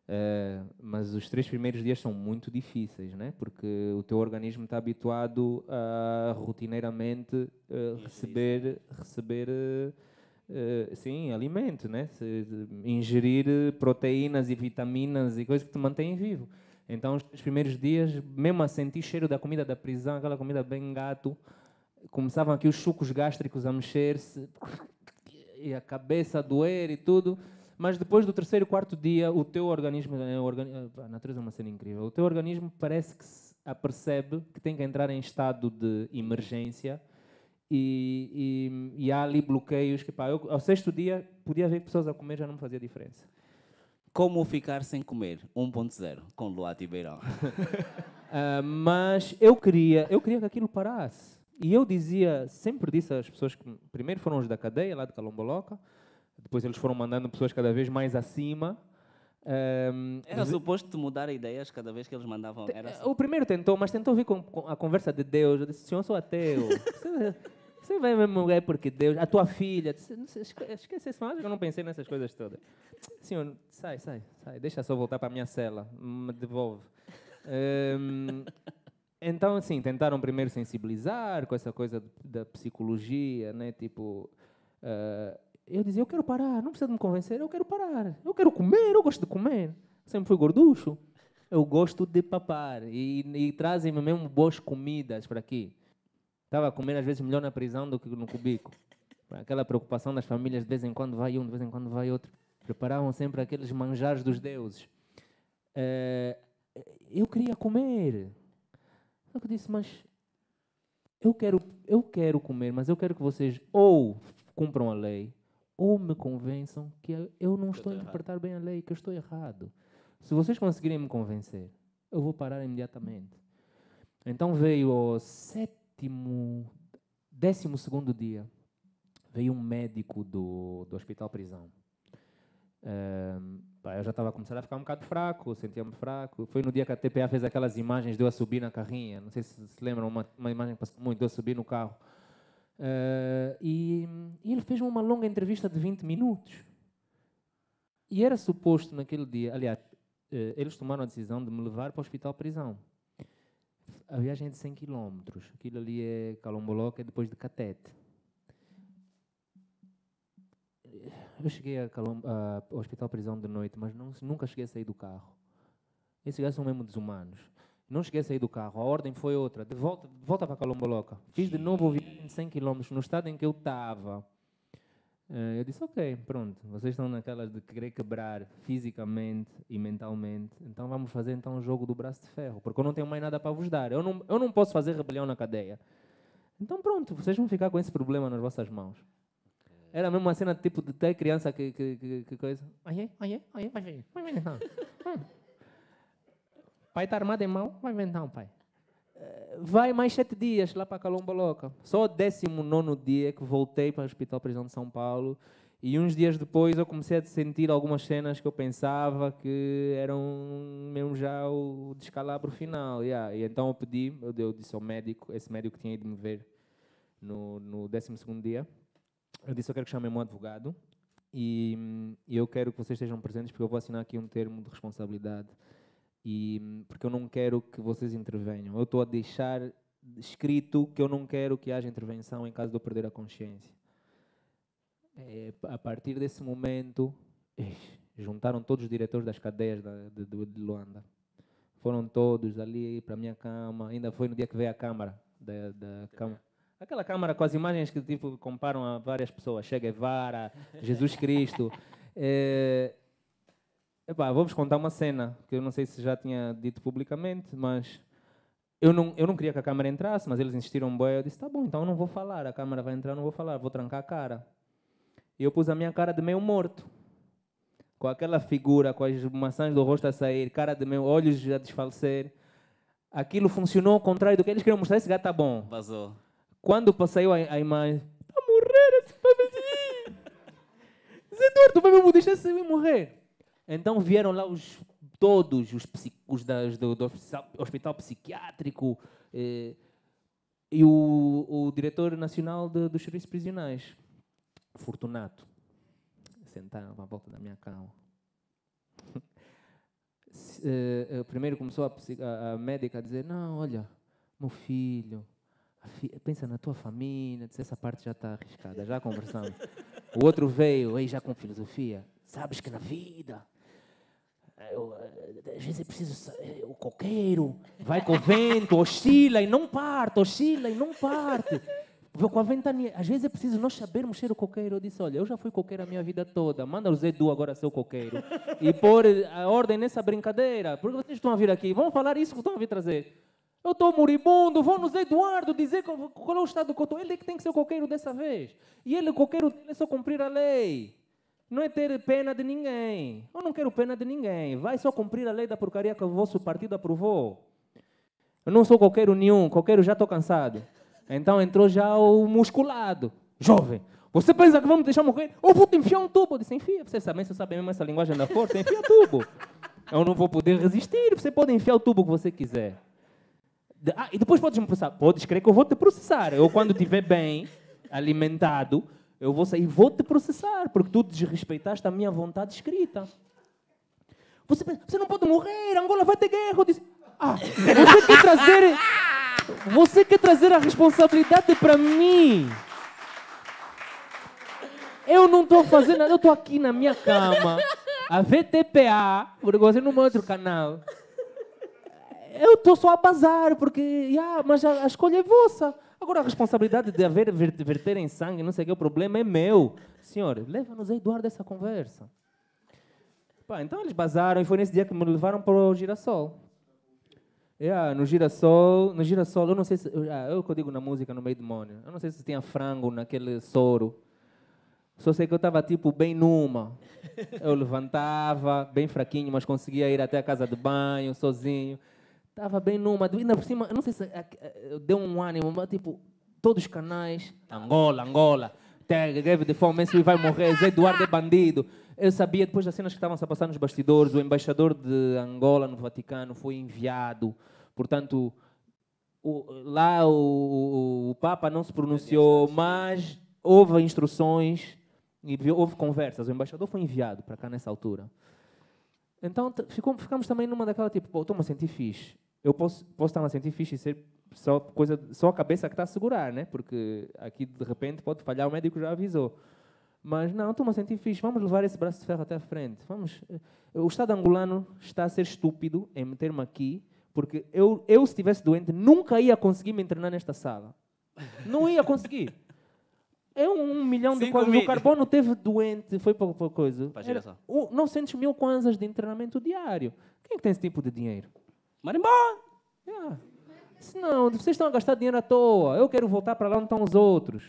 Speaker 2: Uh, mas os três primeiros dias são muito difíceis, né? porque o teu organismo está habituado a rotineiramente uh, receber, receber uh, sim, alimento, né? Se, ingerir proteínas e vitaminas e coisas que te mantêm vivo. Então, os primeiros dias, mesmo a sentir cheiro da comida da prisão, aquela comida bem gato, começavam aqui os sucos gástricos a mexer-se e a cabeça a doer e tudo. Mas depois do terceiro, quarto dia, o teu organismo, é, ah, a natureza é uma cena incrível, o teu organismo parece que se apercebe que tem que entrar em estado de emergência e, e, e há ali bloqueios que, pá, eu, ao sexto dia, podia haver pessoas a comer, já não fazia diferença. Como ficar sem comer? 1.0, com Luá Beirão. uh, ah, mas eu queria, eu queria que aquilo parasse. E eu dizia, sempre disse às pessoas que primeiro foram os da cadeia, lá de Calomboloca, depois eles foram mandando pessoas cada vez mais acima. Um, ehm, era suposto mudar ideias cada vez que eles mandavam. Assim. O primeiro tentou, mas tentou vir com, com, a conversa de Deus. Eu disse: Senhor, sou ateu. você, vai mesmo é porque Deus. A tua filha. Disse, esquece isso, eu não pensei nessas coisas todas. Senhor, sai, sai, sai. Deixa só voltar para a minha cela. Me devolve. Um, ehm, então, assim, tentaram primeiro sensibilizar com essa coisa da psicologia, né? Tipo. Uh, eu dizia, eu quero parar, não precisa de me convencer, eu quero parar, eu quero comer, eu gosto de comer. Sempre fui gorducho. Eu gosto de papar e, e trazem-me mesmo boas comidas para aqui. Estava a comer às vezes melhor na prisão do que no cubico. Aquela preocupação das famílias, de vez em quando vai um, de vez em quando vai outro. Preparavam sempre aqueles manjares dos deuses. É, eu queria comer. Só que eu disse, mas eu quero, eu quero comer, mas eu quero que vocês ou cumpram a lei, ou me convençam que eu não estou a interpretar bem a lei, que eu estou errado. Se vocês conseguirem me convencer, eu vou parar imediatamente. Então veio o sétimo, décimo segundo dia, veio um médico do, do hospital prisão. eu já estava começando a ficar um bocado fraco, sentia-me fraco. Foi no dia que a TPA fez aquelas imagens de eu a subir na carrinha. Não sei se se lembram, uma, uma imagem que passou muito, de eu subir no carro Uh, e, e, ele fez uma longa entrevista de 20 minutos. E era suposto naquele dia, aliás, uh, eles tomaram a decisão de me levar para o hospital prisão. A viagem é de 100 quilómetros Aquilo ali é Calomboloca, é depois de Catete. Eu cheguei ao hospital prisão de noite, mas não, nunca cheguei a sair do carro. Esses gajos são mesmo desumanos. Não cheguei a sair do carro, a ordem foi outra, de volta, de volta para Calomboloca. Fiz de novo viagem de 100 km no estado em que eu estava. Eu disse, ok, pronto, vocês estão naquelas de querer quebrar fisicamente e mentalmente, então vamos fazer então um jogo do braço de ferro, porque eu não tenho mais nada para vos dar, eu não, eu não posso fazer rebelião na cadeia. Então pronto, vocês vão ficar com esse problema nas vossas mãos. Era mesmo uma cena tipo de ter criança que, que, que, que coisa. Aí, aí, aí, ai, vai ver. Vai ver, Pai está armado em mão? Vai ver então, pai. Eh, vai mais sete dias lá para Calomba Louca. Só o 19 dia que voltei para o Hospital Prisão de São Paulo. E uns dias depois eu comecei a sentir algumas cenas que eu pensava que eram mesmo já o descalabro final. Yeah. E então eu pedi, eu, disse ao médico, esse médico que tinha ido me ver no, no 12 dia. Eu disse: Eu quero que chamem um advogado e, e, eu quero que vocês estejam presentes porque eu vou assinar aqui um termo de responsabilidade e, porque eu não quero que vocês intervenham. Eu estou a deixar escrito que eu não quero que haja intervenção em caso de eu perder a consciência. É, a partir desse momento, juntaram todos os diretores das cadeias da, de, de Luanda. Foram todos ali para a minha cama. Ainda foi no dia que veio a câmara. Da, da câmara. Aquela câmara com as imagens que tipo, comparam a várias pessoas. Che Guevara, Jesus Cristo. É, Epá, vou-vos contar uma cena, que eu não sei se já tinha dito publicamente, mas eu não, eu não queria que a câmera entrasse, mas eles insistiram bem. Eu disse, tá bom, então eu não vou falar, a câmera vai entrar, não vou falar, vou trancar a cara. E eu pus a minha cara de meio morto, com aquela figura, com as maçãs do rosto a sair, cara de meio, olhos a desfalecer. Aquilo funcionou ao contrário do que eles queriam mostrar, esse gato tá bom. Vazou. Quando saiu a, a imagem, tá morrer esse bebezinho! Zé Eduardo, vai me deixar assim morrer. Então vieram lá os, todos os, os do, do, hospital psiquiátrico eh, e o, o, diretor nacional de, dos serviços prisionais, Fortunato, sentaram à volta da minha cama. Eh, eh, primeiro começou a, a, médica a dizer: Não, olha, meu filho, pensa na tua família. Disse, Essa parte já está arriscada, já conversamos. o outro veio, aí já com filosofia: Sabes que
Speaker 1: na vida é,
Speaker 2: eu, às vezes é preciso é, o coqueiro vai com o vento, oscila e não parte, oscila e não parte. Com a ventania, às vezes é preciso nós sabermos ser o coqueiro. Eu disse: Olha, eu já fui coqueiro a minha vida toda. Manda o Zé agora ser o coqueiro e pôr eh, a ordem nessa brincadeira. Porque vocês estão a vir aqui, vão falar isso que estão a vir trazer. Eu estou moribundo, Vamos no Zé Eduardo dizer qual é o estado do cotovelo. Ele é que tem que ser o coqueiro dessa vez. E ele, o coqueiro, tem é só cumprir a lei não é ter pena de ninguém. Eu não quero pena de ninguém. Vai só cumprir a lei da porcaria que o vosso partido aprovou. Eu não sou qualquer nenhum, qualquer já estou cansado. Então entrou já o musculado. Jovem, você pensa que vamos deixar morrer? Ou vou te enfiar um tubo. Eu disse, enfia. Você sabem, vocês sabem mesmo essa linguagem da força. Enfia tubo. Eu não vou poder resistir. Você pode enfiar o tubo que você quiser. Ah, e depois podes me processar. Podes crer que eu vou te processar. Eu, quando estiver bem, alimentado, eu vou sair e vou te processar, porque tu desrespeitaste a minha vontade escrita. Você, pensa, você não pode morrer, Angola vai ter guerra. Eu disse, ah, você quer trazer, você quer trazer a responsabilidade para mim. Eu não estou fazendo nada, eu estou aqui na minha cama. A VTPA, por negócio no meu outro canal. Eu estou só a bazar, porque, yeah, mas a, a escolha é vossa. Agora a responsabilidade de haver verterem sangue, não sei o que, o problema é meu. Senhor, leva-nos a Eduardo essa conversa. Pá, então eles basaram e foi nesse dia que me levaram para o girassol. Yeah, é, no girassol, no girassol, eu não sei se. Ah, eu que eu digo na música no meio demônio. Eu não sei se tinha frango naquele soro. Só sei que eu estava tipo bem numa. Eu levantava, bem fraquinho, mas conseguia ir até a casa de banho sozinho. Estava bem numa, ainda por cima, não sei se deu é é, um ânimo, mas tipo, todos os canais, Angola, Angola, greve de fome, esse vai morrer, Zé Eduardo é bandido. Eu sabia, depois das cenas que estavam a passar nos bastidores, o embaixador de Angola no Vaticano foi enviado, portanto, o, lá o, o, o, Papa não se pronunciou, mas houve instruções e houve conversas. O embaixador foi enviado para cá nessa altura. Então ficou, ficamos também numa daquela tipo, estou-me a sentir fixe eu posso, posso estar na científica e ser só, coisa, só a cabeça que está a segurar, né? porque aqui de repente pode falhar, o médico já avisou. Mas não, estou a sentir fixe, vamos levar esse braço de ferro até a frente. Vamos. Eh, o Estado angolano está a ser estúpido em meter-me aqui, porque eu, eu se estivesse doente, nunca ia conseguir me internar nesta sala. Não ia conseguir. É um, um milhão Cinco de quase. Mil. O carbono teve doente, foi para, coisa. Para Era, o, 900 mil kwanzas de internamento diário. Quem é que tem esse tipo de dinheiro? Manda embora. É. Não, vocês estão a gastar dinheiro à toa. Eu quero voltar para lá onde estão os outros.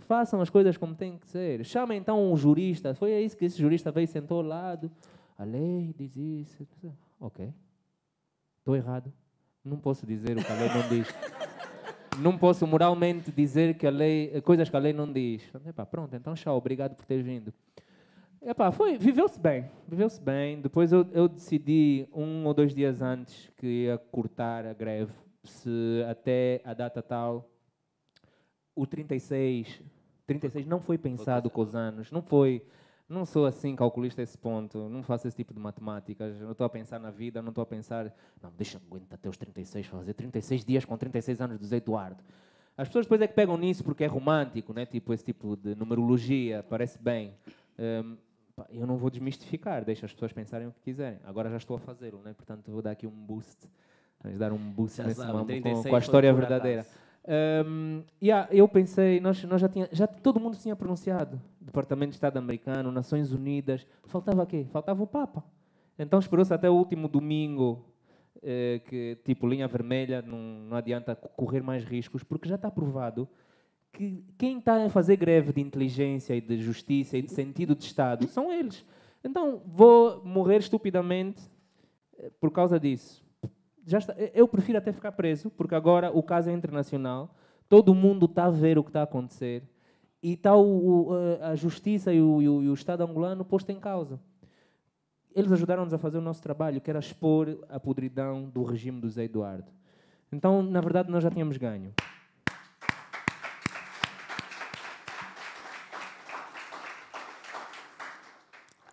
Speaker 2: Façam as coisas como têm que ser. Chamem então um jurista. Foi isso que esse jurista veio sentou ao lado. A lei diz isso. Ok. Estou errado. Não posso dizer o que a lei não diz. não posso moralmente dizer que a lei, coisas que a lei não diz. Epa, pronto, então tchau, obrigado por ter vindo. Epá, foi, viveu-se bem, viveu-se bem. Depois eu, eu, decidi, um ou dois dias antes, que ia cortar a greve, se até a data tal, o 36, 36 não foi pensado com os anos, não foi, não sou assim calculista a esse ponto, não faço esse tipo de matemáticas, não estou a pensar na vida, não estou a pensar, não, deixa aguentar até os 36, fazer 36 dias com 36 anos do Zé Eduardo. As pessoas depois é que pegam nisso porque é romântico, né? tipo esse tipo de numerologia, parece bem. Um, eu não vou desmistificar, deixo as pessoas pensarem o que quiserem. Agora já estou a fazê-lo, né? portanto vou dar aqui um boost. Vamos dar um boost já nesse mambo com, com, a história verdadeira. Um, yeah, eu pensei, nós, nós já tinha, já todo mundo tinha pronunciado, Departamento de Estado americano, Nações Unidas, faltava quê? Faltava o Papa. Então esperou-se até o último domingo eh, que tipo linha vermelha, não, não adianta correr mais riscos, porque já está aprovado que quem está a fazer greve de inteligência e de justiça e de sentido de Estado são eles. Então, vou morrer estupidamente eh, por causa disso. Está, eh, eu prefiro até ficar preso, porque agora o caso é internacional, todo mundo está a ver o que está a acontecer, e está a justiça e o, e, o, e o Estado angolano posto em causa. Eles ajudaram-nos a fazer o nosso trabalho, que era expor a podridão do regime do Zé Eduardo. Então, na verdade, nós já tínhamos ganho.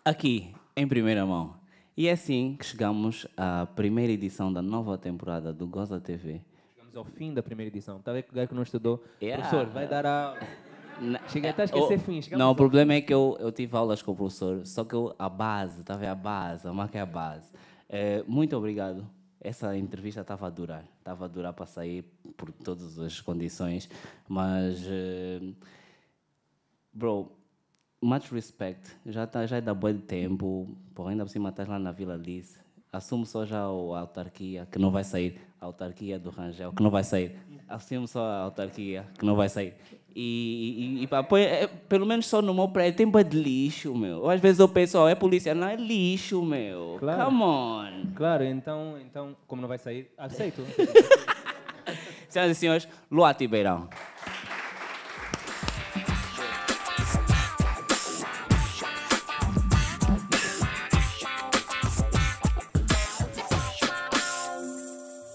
Speaker 1: aqui, em primeira mão. E é assim que chegamos à primeira edição da nova temporada do Goza TV.
Speaker 2: Chegamos ao fim da primeira edição. Está a ver que o gajo que não estudou? Yeah. Professor, vai dar a... Cheguei até a esquecer oh, o, fins. Chegamos não, o
Speaker 1: problema é que eu, eu tive aulas com o professor, só que eu, a base, tá a base, a marca é a base. É, muito obrigado. Essa entrevista estava a durar, estava a durar para sair por todas as condições, mas. Uh, bro, much respect. Já, tá, já é da boa de tempo, porra, ainda por cima estás lá na Vila Lice. Assumo só já a autarquia, que não vai sair. A autarquia do Rangel, que não vai sair. Assumo só a autarquia, que não vai sair. E, e, e pá, é, pelo menos só no meu prédio é tem boi é de lixo, meu. Ou às vezes eu penso, oh, é polícia, não é lixo, meu. Claro. Come
Speaker 2: on. Claro, então, então como não vai sair, aceito.
Speaker 1: Senhoras e senhores, Luá e
Speaker 2: Beirão.